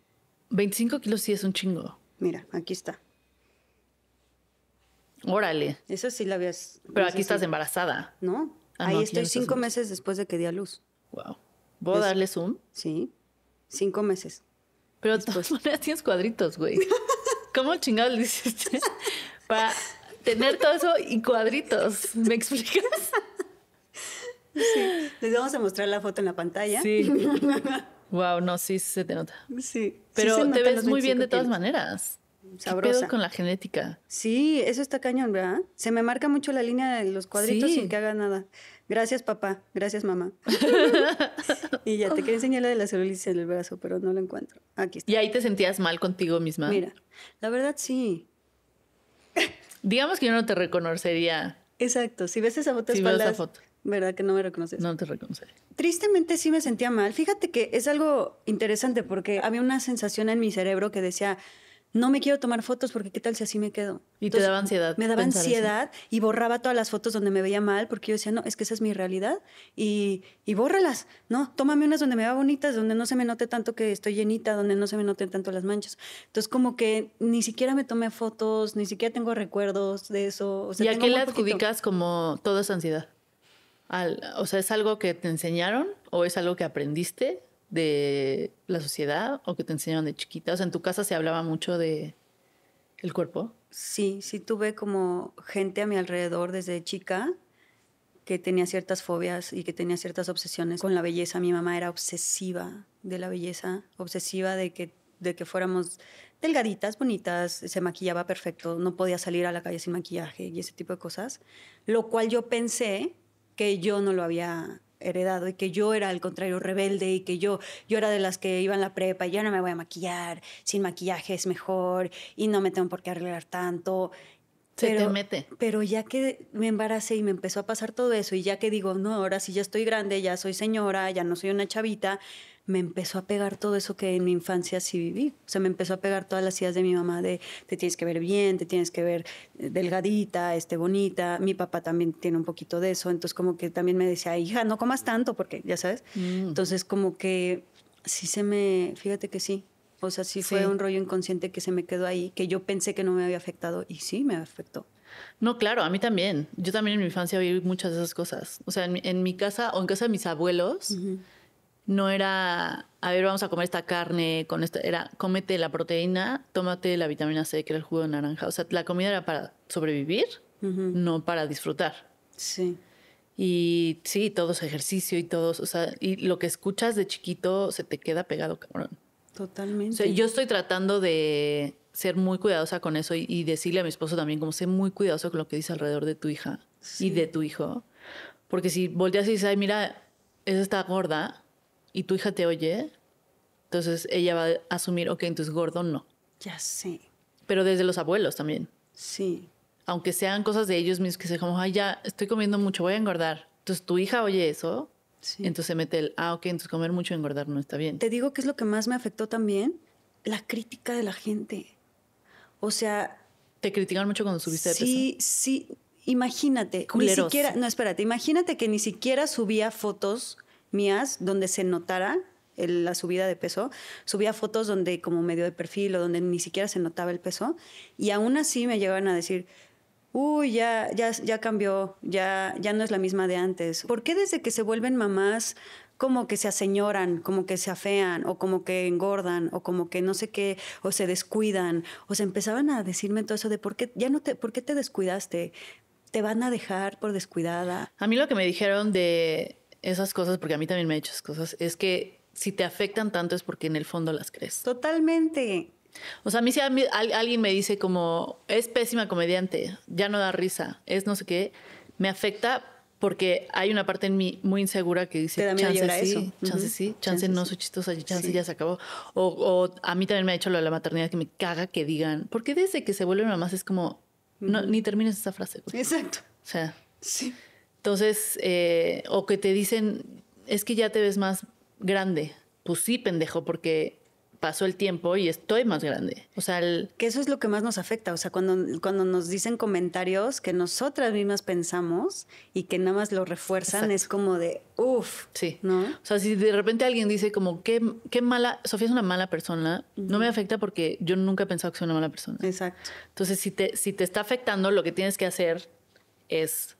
25 kilos sí es un chingo. Mira, aquí está. Órale. Eso sí la habías. Pero aquí estás embarazada. No. Ah, ahí estoy cinco meses después de que di a luz. Wow. ¿Voy a darle zoom? Sí. Cinco meses. Pero de todas maneras tienes cuadritos, güey. <laughs> ¿Cómo chingados le hiciste? Para <laughs> tener todo eso y cuadritos. ¿Me explicas? Sí. Les vamos a mostrar la foto en la pantalla. Sí. wow, <laughs> no, sí se te nota. Sí. Pero te ves muy bien de todas maneras. Sabrosa. ¿Qué pedo con la genética? Sí, eso está cañón, ¿verdad? Se me marca mucho la línea de los cuadritos sin que haga nada. Gracias, papá. Gracias, mamá. <laughs> y ya te quería enseñar la de la celulitis en el brazo, pero no lo encuentro. Aquí está. ¿Y ahí te sentías mal contigo misma? Mira, la verdad sí. Digamos que yo no te reconocería. Exacto, si ves esa foto si foto. ¿Verdad que no me reconoces? No te reconocería. Tristemente sí me sentía mal. Fíjate que es algo interesante porque había una sensación en mi cerebro que decía, no me quiero tomar fotos porque qué tal si así me quedo. Y te daba ansiedad. Me daba ansiedad y borraba todas las fotos donde me veía mal porque yo decía, no, es que esa es mi realidad y, y bórralas, ¿no? Tómame unas donde me vea bonitas, donde no se me note tanto que estoy llenita, donde no se me noten tanto las manchas. Entonces, como que ni siquiera me tomé fotos, ni siquiera tengo recuerdos de eso. ¿Y a qué le adjudicas como toda esa ansiedad? o sea, ¿es algo que te enseñaron o es algo que aprendiste? de la sociedad o que te enseñaron de chiquita? O sea, en tu casa se hablaba mucho de el cuerpo. Sí, sí tuve como gente a mi alrededor desde chica que tenía ciertas fobias y que tenía ciertas obsesiones con la belleza. Mi mamá era obsesiva de la belleza, obsesiva de que, de que fuéramos delgaditas, bonitas, se maquillaba perfecto, no podía salir a la calle sin maquillaje y ese tipo de cosas, lo cual yo pensé que yo no lo había heredado y que yo era al contrario rebelde y que yo, yo era de las que iban la prepa, y ya no me voy a maquillar, sin maquillaje es mejor y no me tengo por qué arreglar tanto. Pero, te mete. Pero ya que me embaracé y me empezó a pasar todo eso y ya que digo, no, ahora sí ya estoy grande, ya soy señora, ya no soy una chavita, me empezó a pegar todo eso que en mi infancia sí viví. O sea, me empezó a pegar todas las ideas de mi mamá de te tienes que ver bien, te tienes que ver eh, delgadita, este, bonita. Mi papá también tiene un poquito de eso. Entonces, como que también me decía, hija, no comas tanto, porque ya sabes. Mm. Entonces, como que sí se me. Fíjate que sí. O sea, sí, fue un rollo inconsciente que se me quedó ahí, que yo pensé que no me había afectado y sí me afectó. No, claro, a mí también. Yo también en mi infancia viví muchas de esas cosas. O sea, en mi, casa o en casa de mis abuelos no era, a ver, vamos a comer esta carne, con esto. era, cómete la proteína, tómate la vitamina C, que era el jugo de naranja. O sea, la comida era para sobrevivir, no para disfrutar. Sí. Y sí, todos ejercicio y todos, o sea, y lo que escuchas de chiquito se te queda pegado, cabrón. Totalmente. O sea, yo estoy tratando de ser muy cuidadosa con eso y, decirle a mi esposo también, como sé muy cuidadoso con lo que dice alrededor de tu hija y de tu hijo. Porque si volteas y dices, ay, mira, esa está gorda, y tu hija te oye, entonces ella va a asumir, ok, entonces gordo no. Ya sé. Pero desde los abuelos también. Sí. Aunque sean cosas de ellos mismos que se como, ay, ya estoy comiendo mucho, voy a engordar. Entonces tu hija oye eso, sí. entonces se mete el, ah, ok, entonces comer mucho y engordar no está bien. Te digo que es lo que más me afectó también, la crítica de la gente. O sea... Te criticaron mucho cuando subiste de sí, Sí, sí, imagínate, ni siquiera, no espérate, imagínate que ni siquiera subía fotos mías donde se notara la subida de peso. Subía fotos donde como medio de perfil o donde ni siquiera se notaba el peso. Y aún así me llegaban a decir, uy, ya, ya, ya cambió, ya, ya no es la misma de antes. ¿Por qué desde que se vuelven mamás como que se aseñoran, como que se afean, o como que engordan, o como que no sé qué, o se descuidan, o se empezaban a decirme todo eso de por qué ya no te, por qué te descuidaste, te van a dejar por descuidada. A mí lo que me dijeron de esas cosas, porque a mí también me ha he hecho esas cosas, es que si te afectan tanto es porque en el fondo las crees. Totalmente. O sea, a mí si alguien me dice como, es pésima comediante, ya no da risa, es no sé qué, me afecta porque hay una parte en mí muy insegura que dice, chance sí, chance sí, chance, no sí. soy chistosa, chance ya se acabó. O, o, a mí también me ha hecho lo de la maternidad que me caga que digan, porque desde que se vuelven mamás es como, no, ni termines esa frase. Exacto. O sea. Sí. Entonces, eh, o que te dicen, es que ya te ves más grande. Pues sí, pendejo, porque pasó el tiempo y estoy más grande. O sea, que eso es lo que más nos afecta. O sea, cuando, cuando nos dicen comentarios que nosotras mismas pensamos y que nada más lo refuerzan, es como de uff. Sí. ¿No? O sea, si de repente alguien dice como qué, qué mala, Sofía es una mala persona, no me afecta porque yo nunca he pensado que soy una mala persona. Exacto. Entonces, si te, si te está afectando, lo que tienes que hacer es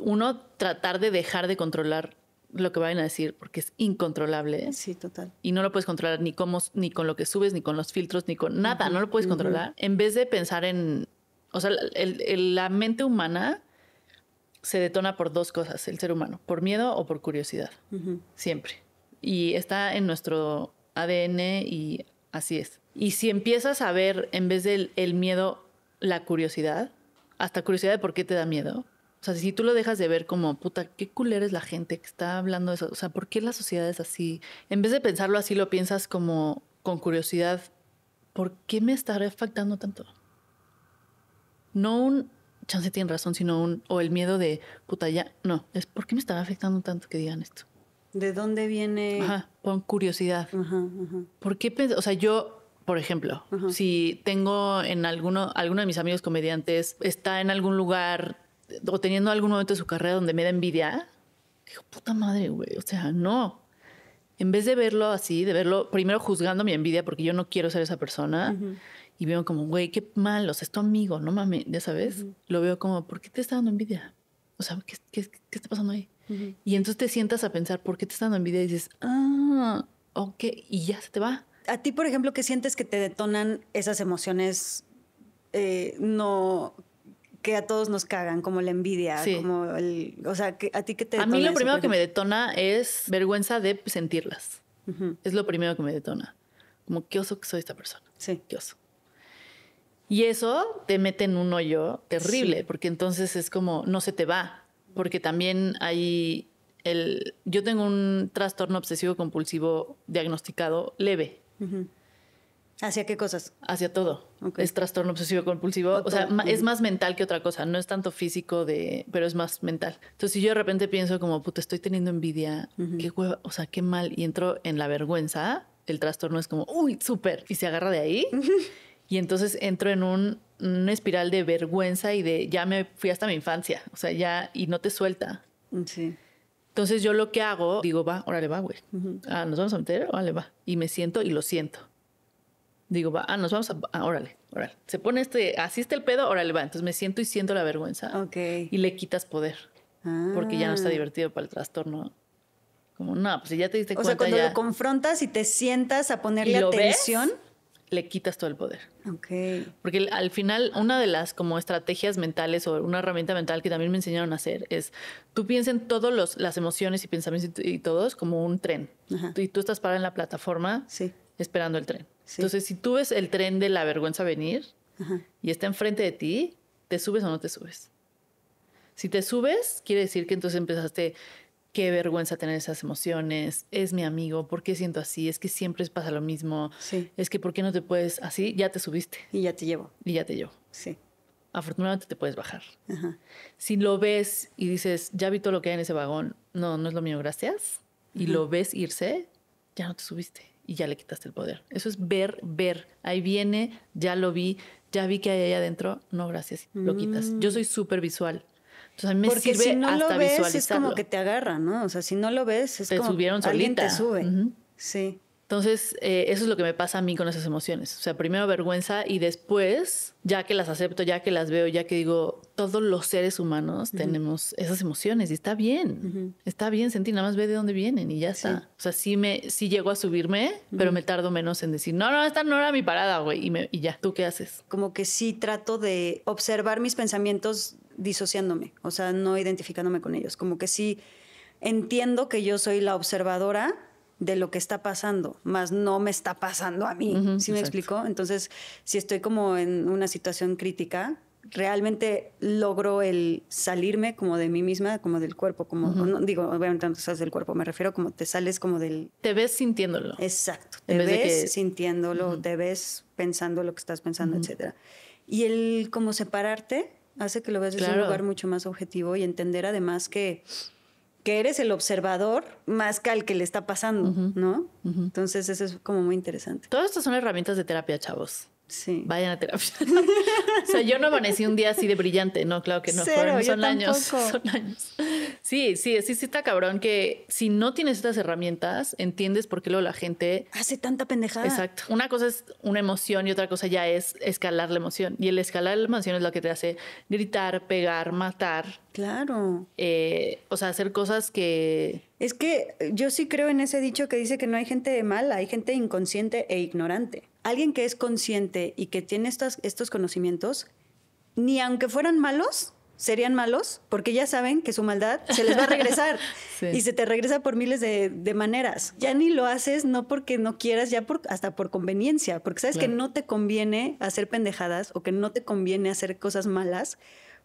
uno tratar de dejar de controlar lo que vayan a decir porque es incontrolable. Sí, total. Y no lo puedes controlar ni ni con lo que subes, ni con los filtros, ni con nada, no lo puedes controlar. En vez de pensar en, o sea, la mente humana se detona por dos cosas, el ser humano, por miedo o por curiosidad, siempre. Y está en nuestro ADN y así es. Y si empiezas a ver en vez del miedo, la curiosidad, hasta curiosidad de por qué te da miedo, o sea, si tú lo dejas de ver como, puta, qué culera es la gente que está hablando de eso. O sea, ¿por qué la sociedad es así? En vez de pensarlo así, lo piensas como con curiosidad. ¿Por qué me estará afectando tanto? No un, chance tiene razón, sino un, o el miedo de, puta, ya, no, es, ¿por qué me estará afectando tanto que digan esto? ¿De dónde viene? Ajá, con curiosidad. Ajá, ajá. ¿Por qué? O sea, yo por ejemplo, si tengo en alguno, alguno de mis amigos comediantes está en algún lugar o teniendo algún momento de su carrera donde me da envidia, digo, puta madre, güey, o sea, no. En vez de verlo así, de verlo primero juzgando mi envidia porque yo no quiero ser esa persona, y veo como, güey, qué malos, es tu amigo, no mames, ya sabes, lo veo como, ¿por qué te está dando envidia? O sea, ¿qué, qué, qué está pasando ahí? Y entonces te sientas a pensar, ¿por qué te está dando envidia? Y dices, ah, ok, y ya se te va. A ti, por ejemplo, ¿qué sientes que te detonan esas emociones eh, no que a todos nos cagan, como la envidia, como el, o sea, que, a ti que te... a mí lo primero que me detona es vergüenza de sentirlas. Es lo primero que me detona. Como qué oso que soy esta persona. Sí. Qué oso. Y eso te mete en un hoyo terrible, porque entonces es como no se te va, porque también hay el yo tengo un trastorno obsesivo compulsivo diagnosticado leve. Uh ¿Hacia qué cosas? Hacia todo. Es trastorno obsesivo compulsivo. O, sea, es más mental que otra cosa. No es tanto físico, de, pero es más mental. Entonces, si yo de repente pienso como, puta, estoy teniendo envidia, qué hueva, o sea, qué mal, y entro en la vergüenza, el trastorno es como, uy, súper, y se agarra de ahí. Y entonces entro en un, una espiral de vergüenza y de, ya me fui hasta mi infancia, o sea, ya, y no te suelta. Mm, sí. Entonces yo lo que hago, digo, va, órale, va, güey. Ah, nos vamos a meter, órale, va. Y me siento y lo siento. Digo, va, ah, nos vamos a, ah, órale, órale. Se pone este, así está el pedo, órale, va. Entonces me siento y siento la vergüenza. Ok. Y le quitas poder. Porque ya no está ah. divertido para el trastorno. Como, no, pues ya te diste o cuenta. O sea, cuando lo confrontas y te sientas a ponerle atención. le quitas todo el poder. Ok. Porque al final, una de las como estrategias mentales o una herramienta mental que también me enseñaron a hacer es, tú piensas en todas las emociones y pensamientos y, todos como un tren. Y tú estás parada en la plataforma sí. esperando el tren. Entonces, si tú ves el tren de la vergüenza venir y está enfrente de ti, ¿te subes o no te subes? Si te subes, quiere decir que entonces empezaste, qué vergüenza tener esas emociones, es mi amigo, ¿por qué siento así? Es que siempre pasa lo mismo, es que ¿por qué no te puedes así? Ya te subiste. Y ya te llevo. Y ya te llevo. Sí. Afortunadamente te puedes bajar. Si lo ves y dices, ya vi todo lo que hay en ese vagón, no, no es lo mío, gracias, y lo ves irse, ya no te subiste y ya le quitaste el poder. Eso es ver, ver. Ahí viene, ya lo vi, ya vi que hay ahí adentro. No, gracias, lo quitas. Mm. Yo soy súper visual. Entonces a mí me Porque sirve si no lo ves, Es como que te agarra, ¿no? O sea, si no lo ves, es te como subieron alguien te sube. Sí. Entonces, eh, eso es lo que me pasa a mí con esas emociones. O sea, primero vergüenza y después, ya que las acepto, ya que las veo, ya que digo, todos los seres humanos tenemos esas emociones y está bien. Está bien sentir, nada más ve de dónde vienen y ya está. O sea, sí, me, sí llego a subirme, pero me tardo menos en decir, no, no, esta no era mi parada, güey, y, y ya. ¿Tú qué haces? Como que sí trato de observar mis pensamientos disociándome, o sea, no identificándome con ellos. Como que sí entiendo que yo soy la observadora de lo que está pasando, más no me está pasando a mí. ¿Sí me explico? Entonces, si estoy como en una situación crítica, realmente logro el salirme como de mí misma, como del cuerpo, como, no, digo, obviamente no sales del cuerpo, me refiero como te sales como del... Te ves sintiéndolo. Exacto, te ves sintiéndolo, te ves pensando lo que estás pensando, etc. etcétera Y el como separarte hace que lo veas desde un lugar mucho más objetivo y entender además que que eres el observador más que al que le está pasando, ¿no? Entonces eso es como muy interesante. Todas estas son herramientas de terapia, chavos. Vayan a terapia. <laughs> o sea, yo no amanecí un día así de brillante, no, claro que no. son años, <laughs> son años. Sí, sí, sí, está cabrón que si no tienes estas herramientas, entiendes por qué luego la gente hace tanta pendejada. Exacto. Una cosa es una emoción y otra cosa ya es escalar la emoción. Y el escalar la emoción es lo que te hace gritar, pegar, matar. Claro. Eh, o sea, hacer cosas que es que yo sí creo en ese dicho que dice que no hay gente mala, hay gente inconsciente e ignorante alguien que es consciente y que tiene estos conocimientos, ni aunque fueran malos, serían malos porque ya saben que su maldad se les va a <laughs> regresar y se te regresa por miles de, maneras. Ya ni lo haces no porque no quieras, ya hasta por conveniencia, porque sabes que no te conviene hacer pendejadas o que no te conviene hacer cosas malas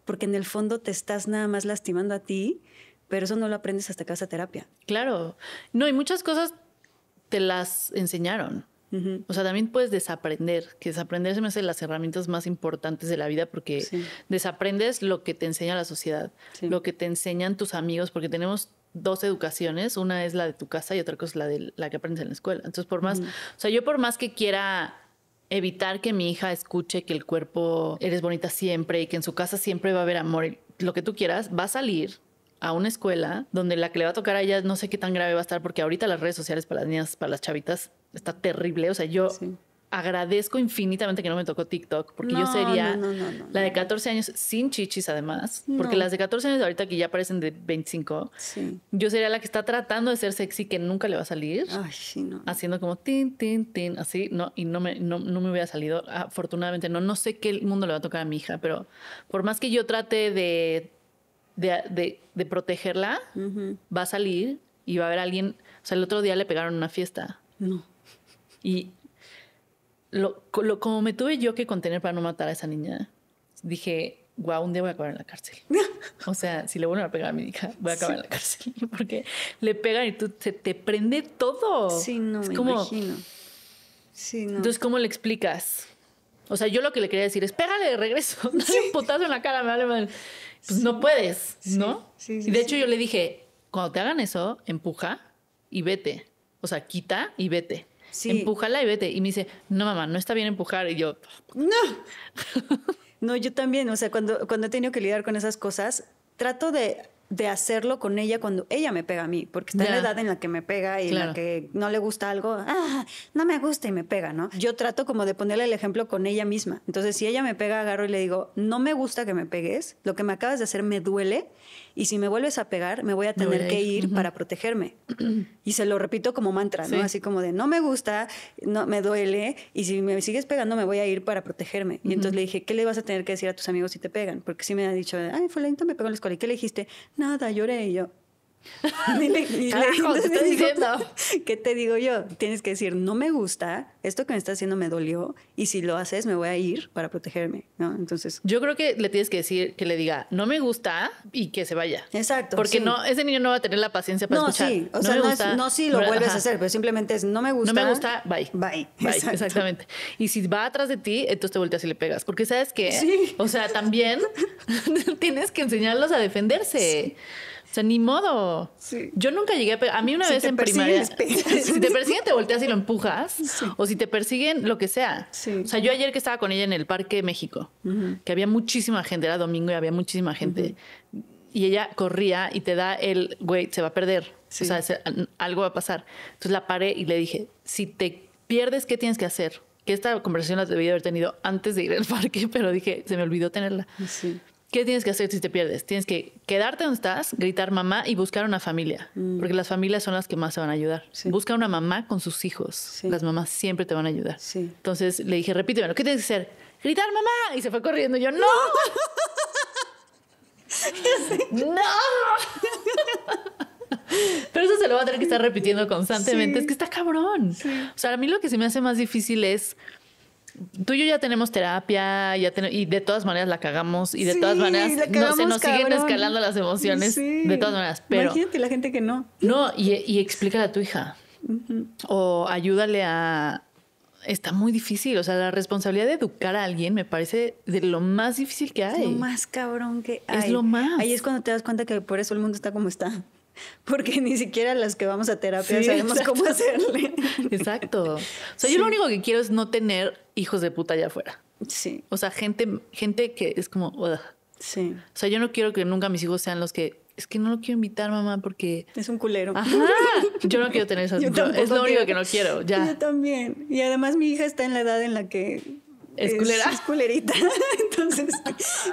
porque en el fondo te estás nada más lastimando a ti, pero eso no lo aprendes hasta que terapia. Claro, no, y muchas cosas te las enseñaron. O sea, también puedes desaprender, que desaprender se me hace las herramientas más importantes de la vida porque desaprendes lo que te enseña la sociedad, lo que te enseñan tus amigos, porque tenemos dos educaciones, una es la de tu casa y otra cosa es la de la que aprendes en la escuela. Entonces, por más, o sea, yo por más que quiera evitar que mi hija escuche que el cuerpo eres bonita siempre y que en su casa siempre va a haber amor, lo que tú quieras, va a salir a una escuela donde la que le va a tocar a ella no sé qué tan grave va a estar, porque ahorita las redes sociales para las niñas, para las chavitas, está terrible. O sea, yo agradezco infinitamente que no me tocó TikTok, porque yo sería la de 14 años sin chichis además, porque las de 14 años de ahorita que ya parecen de 25, yo sería la que está tratando de ser sexy que nunca le va a salir, haciendo como tin, tin, tin, así, no, y no me, no, me hubiera salido, afortunadamente, no, no sé qué mundo le va a tocar a mi hija, pero por más que yo trate de de, protegerla, va a salir y va a haber alguien. O sea, el otro día le pegaron una fiesta. No. Y lo, como me tuve yo que contener para no matar a esa niña, dije, guau, wow, un día voy a acabar en la cárcel. <laughs> o sea, si le vuelven a pegar a mi hija, voy a acabar en la cárcel. <laughs> Porque le pegan y tú, se te prende todo. Sí, no, es me como, imagino. Sí, no. Entonces, ¿cómo le explicas? O sea, yo lo que le quería decir es, pégale de regreso, <laughs> dale un putazo en la cara, me vale pues no puedes, ¿no? Sí, sí, de hecho yo le dije, cuando te hagan eso, empuja y vete. O sea, quita y vete. Empújala y vete. Y me dice, no, mamá, no está bien empujar. Y yo, no. <laughs> No, yo también, o sea, cuando, cuando he tenido que lidiar con esas cosas, trato de de hacerlo con ella cuando ella me pega a mí, porque está en la edad en la que me pega y la que no le gusta algo, ah, no me gusta y me pega, ¿no? Yo trato como de ponerle el ejemplo con ella misma. Entonces, si ella me pega, agarro y le digo, no me gusta que me pegues, lo que me acabas de hacer me duele y si me vuelves a pegar, me voy a tener que ir para protegerme. <clears throat> y se lo repito como mantra, ¿no? Así como de, no me gusta, no me duele, y si me sigues pegando, me voy a ir para protegerme. Y entonces le dije, ¿qué le vas a tener que decir a tus amigos si te pegan? Porque si me ha dicho, ay, fue lento, me pegó en la escuela. ¿Y qué le dijiste? Nada, lloré. Y yo, te <laughs> diciendo. <laughs> ¿Qué te digo yo? Tienes que decir, no me gusta, esto que me está haciendo me dolió, y si lo haces me voy a ir para protegerme, ¿no? Entonces. Yo creo que le tienes que decir que le diga, no me gusta y que se vaya. Exacto. Porque no, ese niño no va a tener la paciencia para no, Sí. O sea, no, si lo vuelves a hacer, pero simplemente es no me gusta. No me gusta, bye. Bye. <laughs> Exactamente. Y si va atrás de ti, entonces te volteas y le pegas. Porque sabes que, sí. o sea, también tienes que enseñarlos a defenderse. Sí sea, ni modo. Yo nunca llegué a... A mí una vez en primaria... <laughs> si te persiguen, te volteas y lo empujas. O si te persiguen, lo que sea. O sea, yo ayer que estaba con ella en el Parque México, que había muchísima gente, era domingo y había muchísima gente. Y ella corría y te da el, güey, se va a perder. O sea, algo va a pasar. Entonces la paré y le dije, si te pierdes, ¿qué tienes que hacer? Que esta conversación la debía haber tenido antes de ir al <laughs> parque, pero dije, se me olvidó tenerla. Sí. ¿Qué tienes que hacer si te pierdes? Tienes que quedarte donde estás, gritar mamá y buscar una familia, mm. porque las familias son las que más se van a ayudar. Busca una mamá con sus hijos, las mamás siempre te van a ayudar. Entonces le dije, repíteme, ¿qué tienes que hacer? Gritar mamá y se fue corriendo. Y yo, no. <laughs> <laughs> no. Pero eso se lo va a tener que estar repitiendo constantemente. Es que está cabrón. O sea, a mí lo que se me hace más difícil es tú y yo ya tenemos terapia, ya y de todas maneras la cagamos y de todas maneras no, se nos siguen escalando las emociones. De todas maneras, pero... Imagínate la gente que no. No, y, y explícale a tu hija. O ayúdale a... Está muy difícil, o sea, la responsabilidad de educar a alguien me parece de lo más difícil que hay. Es lo más cabrón que hay. Es lo más. Ahí es cuando te das cuenta que por eso el mundo está como está. <laughs> porque ni siquiera las que vamos a terapia sabemos cómo hacerle. <laughs> Exacto. O sea, yo lo único que quiero es no tener hijos de puta allá afuera. Sí. O sea, gente, gente que es como. Sí. O sea, yo no quiero que nunca mis hijos sean los que. Es que no lo quiero invitar, mamá, porque. Es un culero. Ajá. <laughs> Yo no quiero tener esas. es lo único que no quiero, ya. Yo también. Y además mi hija está en la edad en la que es, culera. es culerita. <laughs> Entonces,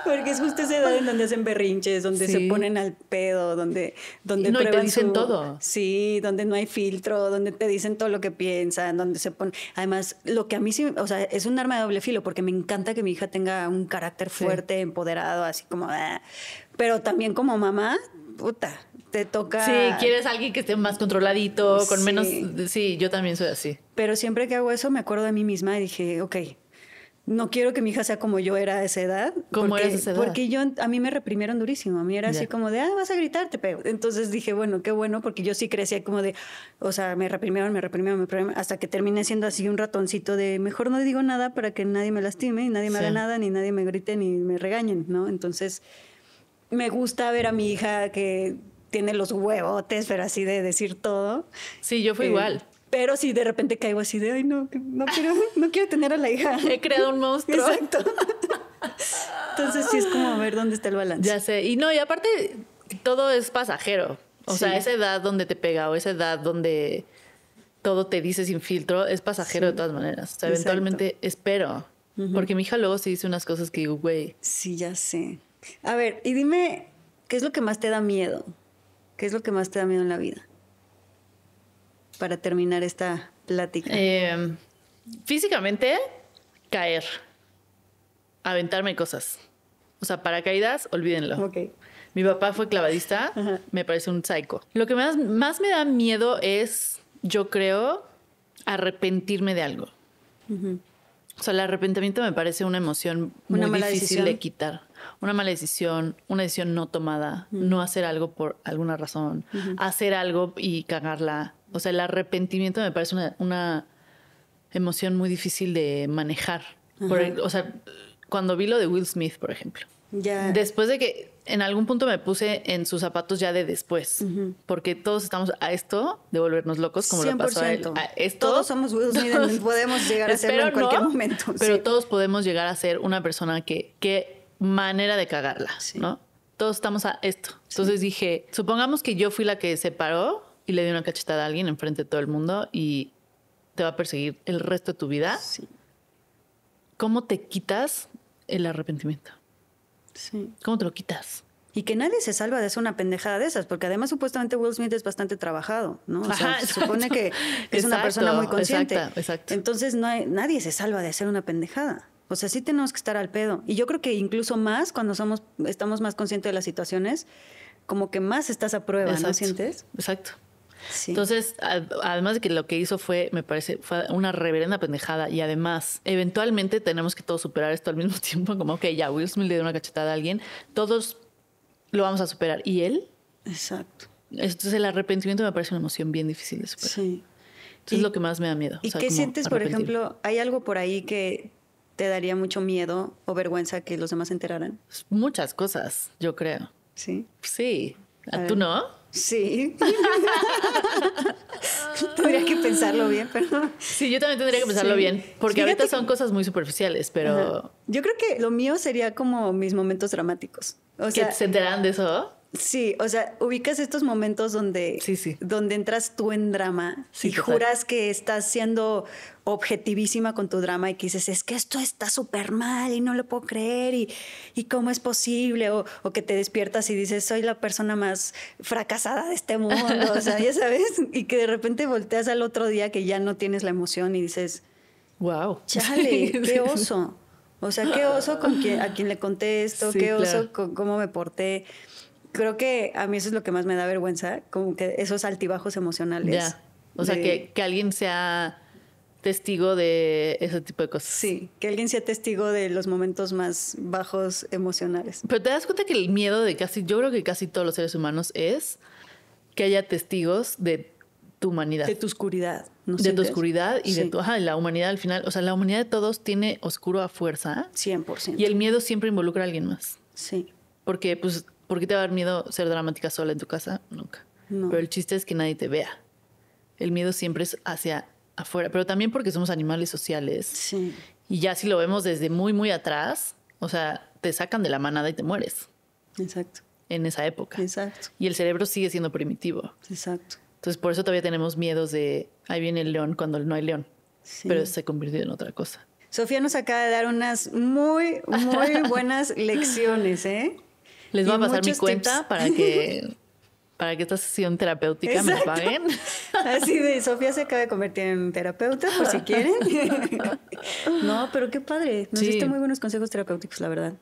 porque es justo esa edad en donde hacen berrinches, donde se ponen al pedo, donde, donde no, prueban y te dicen todo. Sí, donde no hay filtro, donde te dicen todo lo que piensan, donde se ponen. Además, lo que a mí sí, o sea, es un arma de doble filo, porque me encanta que mi hija tenga un carácter fuerte, empoderado, así como. Ah, pero también como mamá, puta, te toca. Sí, quieres alguien que esté más controladito, con menos. Sí, yo también soy así. Pero siempre que hago eso me acuerdo de mí misma y dije, ok, no quiero que mi hija sea como yo era a esa edad. ¿Cómo Porque yo, a mí me reprimieron durísimo. A mí era así como de, ah, vas a gritarte, pero Entonces dije, bueno, qué bueno, porque yo sí crecía como de, o sea, me reprimieron, me reprimieron, me reprimieron, hasta que terminé siendo así un ratoncito de, mejor no digo nada para que nadie me lastime, y nadie me haga nada, ni nadie me grite, ni me regañen, ¿no? Entonces, me gusta ver a mi hija que tiene los huevotes, pero así de decir todo. Sí, yo fui eh, igual. Pero si de repente caigo así de, ay, no, no quiero, no quiero tener a la hija. <laughs> He creado un monstruo. Exacto. Entonces sí es como ver dónde está el balance. Ya sé. Y no, y aparte todo es pasajero. O sea, esa edad donde te pega o esa edad donde todo te dice sin filtro es pasajero de todas maneras. O sea, eventualmente espero. Porque mi hija luego se dice unas cosas que digo, güey. Sí, ya sé. A ver, y dime, ¿qué es lo que más te da miedo? ¿Qué es lo que más te da miedo en la vida? para terminar esta plática? Em, físicamente, caer, aventarme cosas. O sea, paracaídas, olvídenlo. Mi papá fue clavadista, me parece un psycho. Lo que más, me da miedo es, yo creo, arrepentirme de algo. O sea, el arrepentimiento me parece una emoción muy difícil de quitar. Una mala decisión, una decisión no tomada, no hacer algo por alguna razón, hacer algo y cagarla. O sea, el arrepentimiento me parece una, emoción muy difícil de manejar. o sea, cuando vi lo de Will Smith, por ejemplo. Después de que en algún punto me puse en sus zapatos ya de después, porque todos estamos a esto de volvernos locos como le lo pasó a él. todos somos Will Smith, todos, podemos llegar a ser en cualquier momento. Pero todos podemos llegar a ser una persona que qué manera de cagarla, ¿no? Todos estamos a esto. Entonces dije, supongamos que yo fui la que se paró y le di una cachetada a alguien enfrente de todo el mundo y te va a perseguir el resto de tu vida. ¿Cómo te quitas el arrepentimiento? ¿Cómo te lo quitas? Y que nadie se salva de hacer una pendejada de esas, porque además supuestamente Will Smith es bastante trabajado, ¿no? <laughs> se supone que es una persona muy consciente. Entonces no nadie se salva de hacer una pendejada. O sea, sí tenemos que estar al pedo. Y yo creo que incluso más cuando somos, estamos más conscientes de las situaciones, como que más estás a prueba, ¿no sientes? Exacto. Entonces, además de que lo que hizo fue, me parece, fue una reverenda pendejada y además, eventualmente tenemos que todos superar esto al mismo <laughs> tiempo, como, que ya, Will Smith le dio una cachetada a alguien, todos lo vamos a superar. ¿Y él? Exacto. Entonces, el arrepentimiento me parece una emoción bien difícil de superar. Sí. Entonces, es lo que más me da miedo. ¿Y qué sientes, por ejemplo? ¿Hay algo por ahí que te daría mucho miedo o vergüenza que los demás se enteraran? Muchas cosas, yo creo. Sí. Sí. ¿Tú no? Sí. <laughs> Tendría que pensarlo bien, pero. Sí, yo también tendría que pensarlo bien. Porque ahorita son cosas muy superficiales, pero. Yo creo que lo mío sería como mis momentos dramáticos. O ¿Que se enteran de eso? Sí, o sea, ubicas estos momentos donde, donde entras tú en drama y juras que estás siendo objetivísima con tu drama y que dices, es que esto está súper mal y no lo puedo creer y, y cómo es posible, o, que te despiertas y dices, soy la persona más fracasada de este mundo, o sea, ya sabes, <laughs> y que de repente volteas al otro día que ya no tienes la emoción y dices, wow, <laughs> chale, qué oso. O sea, qué oso con quien, a quien le contesto, qué oso con cómo me porté creo que a mí eso es lo que más me da vergüenza, como que esos altibajos emocionales. Ya. O sea, que, que alguien sea testigo de ese tipo de cosas. Sí, que alguien sea testigo de los momentos más bajos emocionales. Pero te das cuenta que el miedo de casi, yo creo que casi todos los seres humanos es que haya testigos de tu humanidad. De tu oscuridad. ¿no de tu oscuridad y de tu, ajá, la humanidad al final. O sea, la humanidad de todos tiene oscuro a fuerza. 100%. Y el miedo siempre involucra a alguien más. Sí. Porque pues ¿Por qué te va a dar miedo ser dramática sola en tu casa? Nunca. Pero el chiste es que nadie te vea. El miedo siempre es hacia afuera, pero también porque somos animales sociales. Sí. Y ya si lo vemos desde muy, muy atrás, o sea, te sacan de la manada y te mueres. Exacto. En esa época. Exacto. Y el cerebro sigue siendo primitivo. Exacto. Entonces, por eso todavía tenemos miedos de ahí viene el león cuando no hay león. Sí. Pero se ha convirtió en otra cosa. Sofía nos acaba de dar unas muy, muy <laughs> buenas lecciones, ¿eh? Les voy a pasar mi cuenta para que <laughs> para que esta sesión terapéutica me me paguen. <laughs> Así de Sofía se acaba de convertir en terapeuta, por si quieren. <laughs> no, pero qué padre. Nos diste muy buenos consejos terapéuticos, la verdad.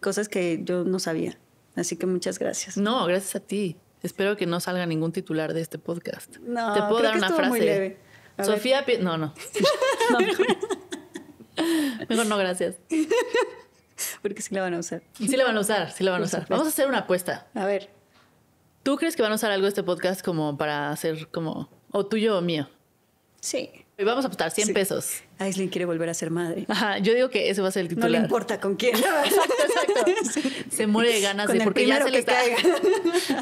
Cosas que yo no sabía. Así que muchas gracias. No, gracias a ti. Espero que no salga ningún titular de este podcast. No, te puedo dar una frase. Sofía, no, no. no mejor no, gracias. <laughs> Porque sí la van a usar. Sí la van a usar, sí la van a usar. Vamos a hacer una apuesta. A ver. ¿Tú crees que van a usar algo de este podcast como para hacer como o tuyo o mío? Sí. Y vamos a apostar 100 pesos. Aislinn quiere volver a ser madre. <laughs> Ajá, yo digo que ese va a ser el titular. No le importa con quién. <laughs> exacto, Se muere de ganas con de porque ya se le está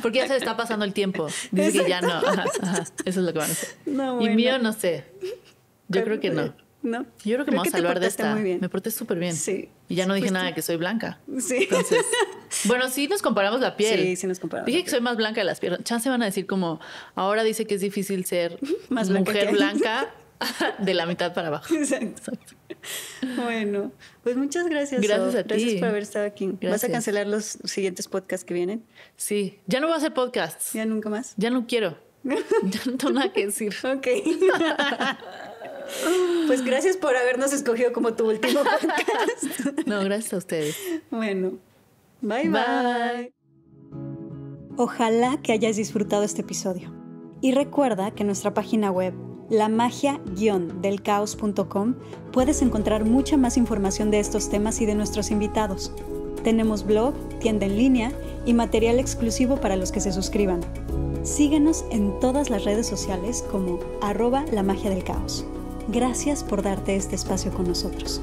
porque ya se le está pasando el tiempo. Dice que ya no. Ajá, Eso es lo que van a hacer. No, Y mío no sé. Yo creo que no. ¿no? Yo creo que creo a hablar de esta. Muy bien. Me porté súper bien. Sí. Y ya no dije nada que soy blanca. Sí. <laughs> bueno, sí nos comparamos la piel. Sí, sí nos comparamos. Dije que soy más blanca de las piernas. se van a decir como, ahora dice que es difícil ser <laughs> más mujer blanca <laughs> de la mitad para abajo. Exacto. Bueno, pues muchas gracias. Gracias a ti. Gracias por haber estado aquí. ¿Vas a cancelar los siguientes podcasts que vienen? Sí. Ya no voy a hacer podcasts. Ya nunca más. Ya no quiero. ya no tengo nada que decir. ok. Pues gracias por habernos escogido como tu último <laughs> podcast. No, gracias a ustedes. Bueno, bye. bye. Ojalá que hayas disfrutado este episodio. Y recuerda que en nuestra página web, lamagia-delcaos.com, puedes encontrar mucha más información de estos temas y de nuestros invitados. Tenemos blog, tienda en línea y material exclusivo para los que se suscriban. Síguenos en todas las redes sociales como arroba la magia del caos. Gracias por darte este espacio con nosotros.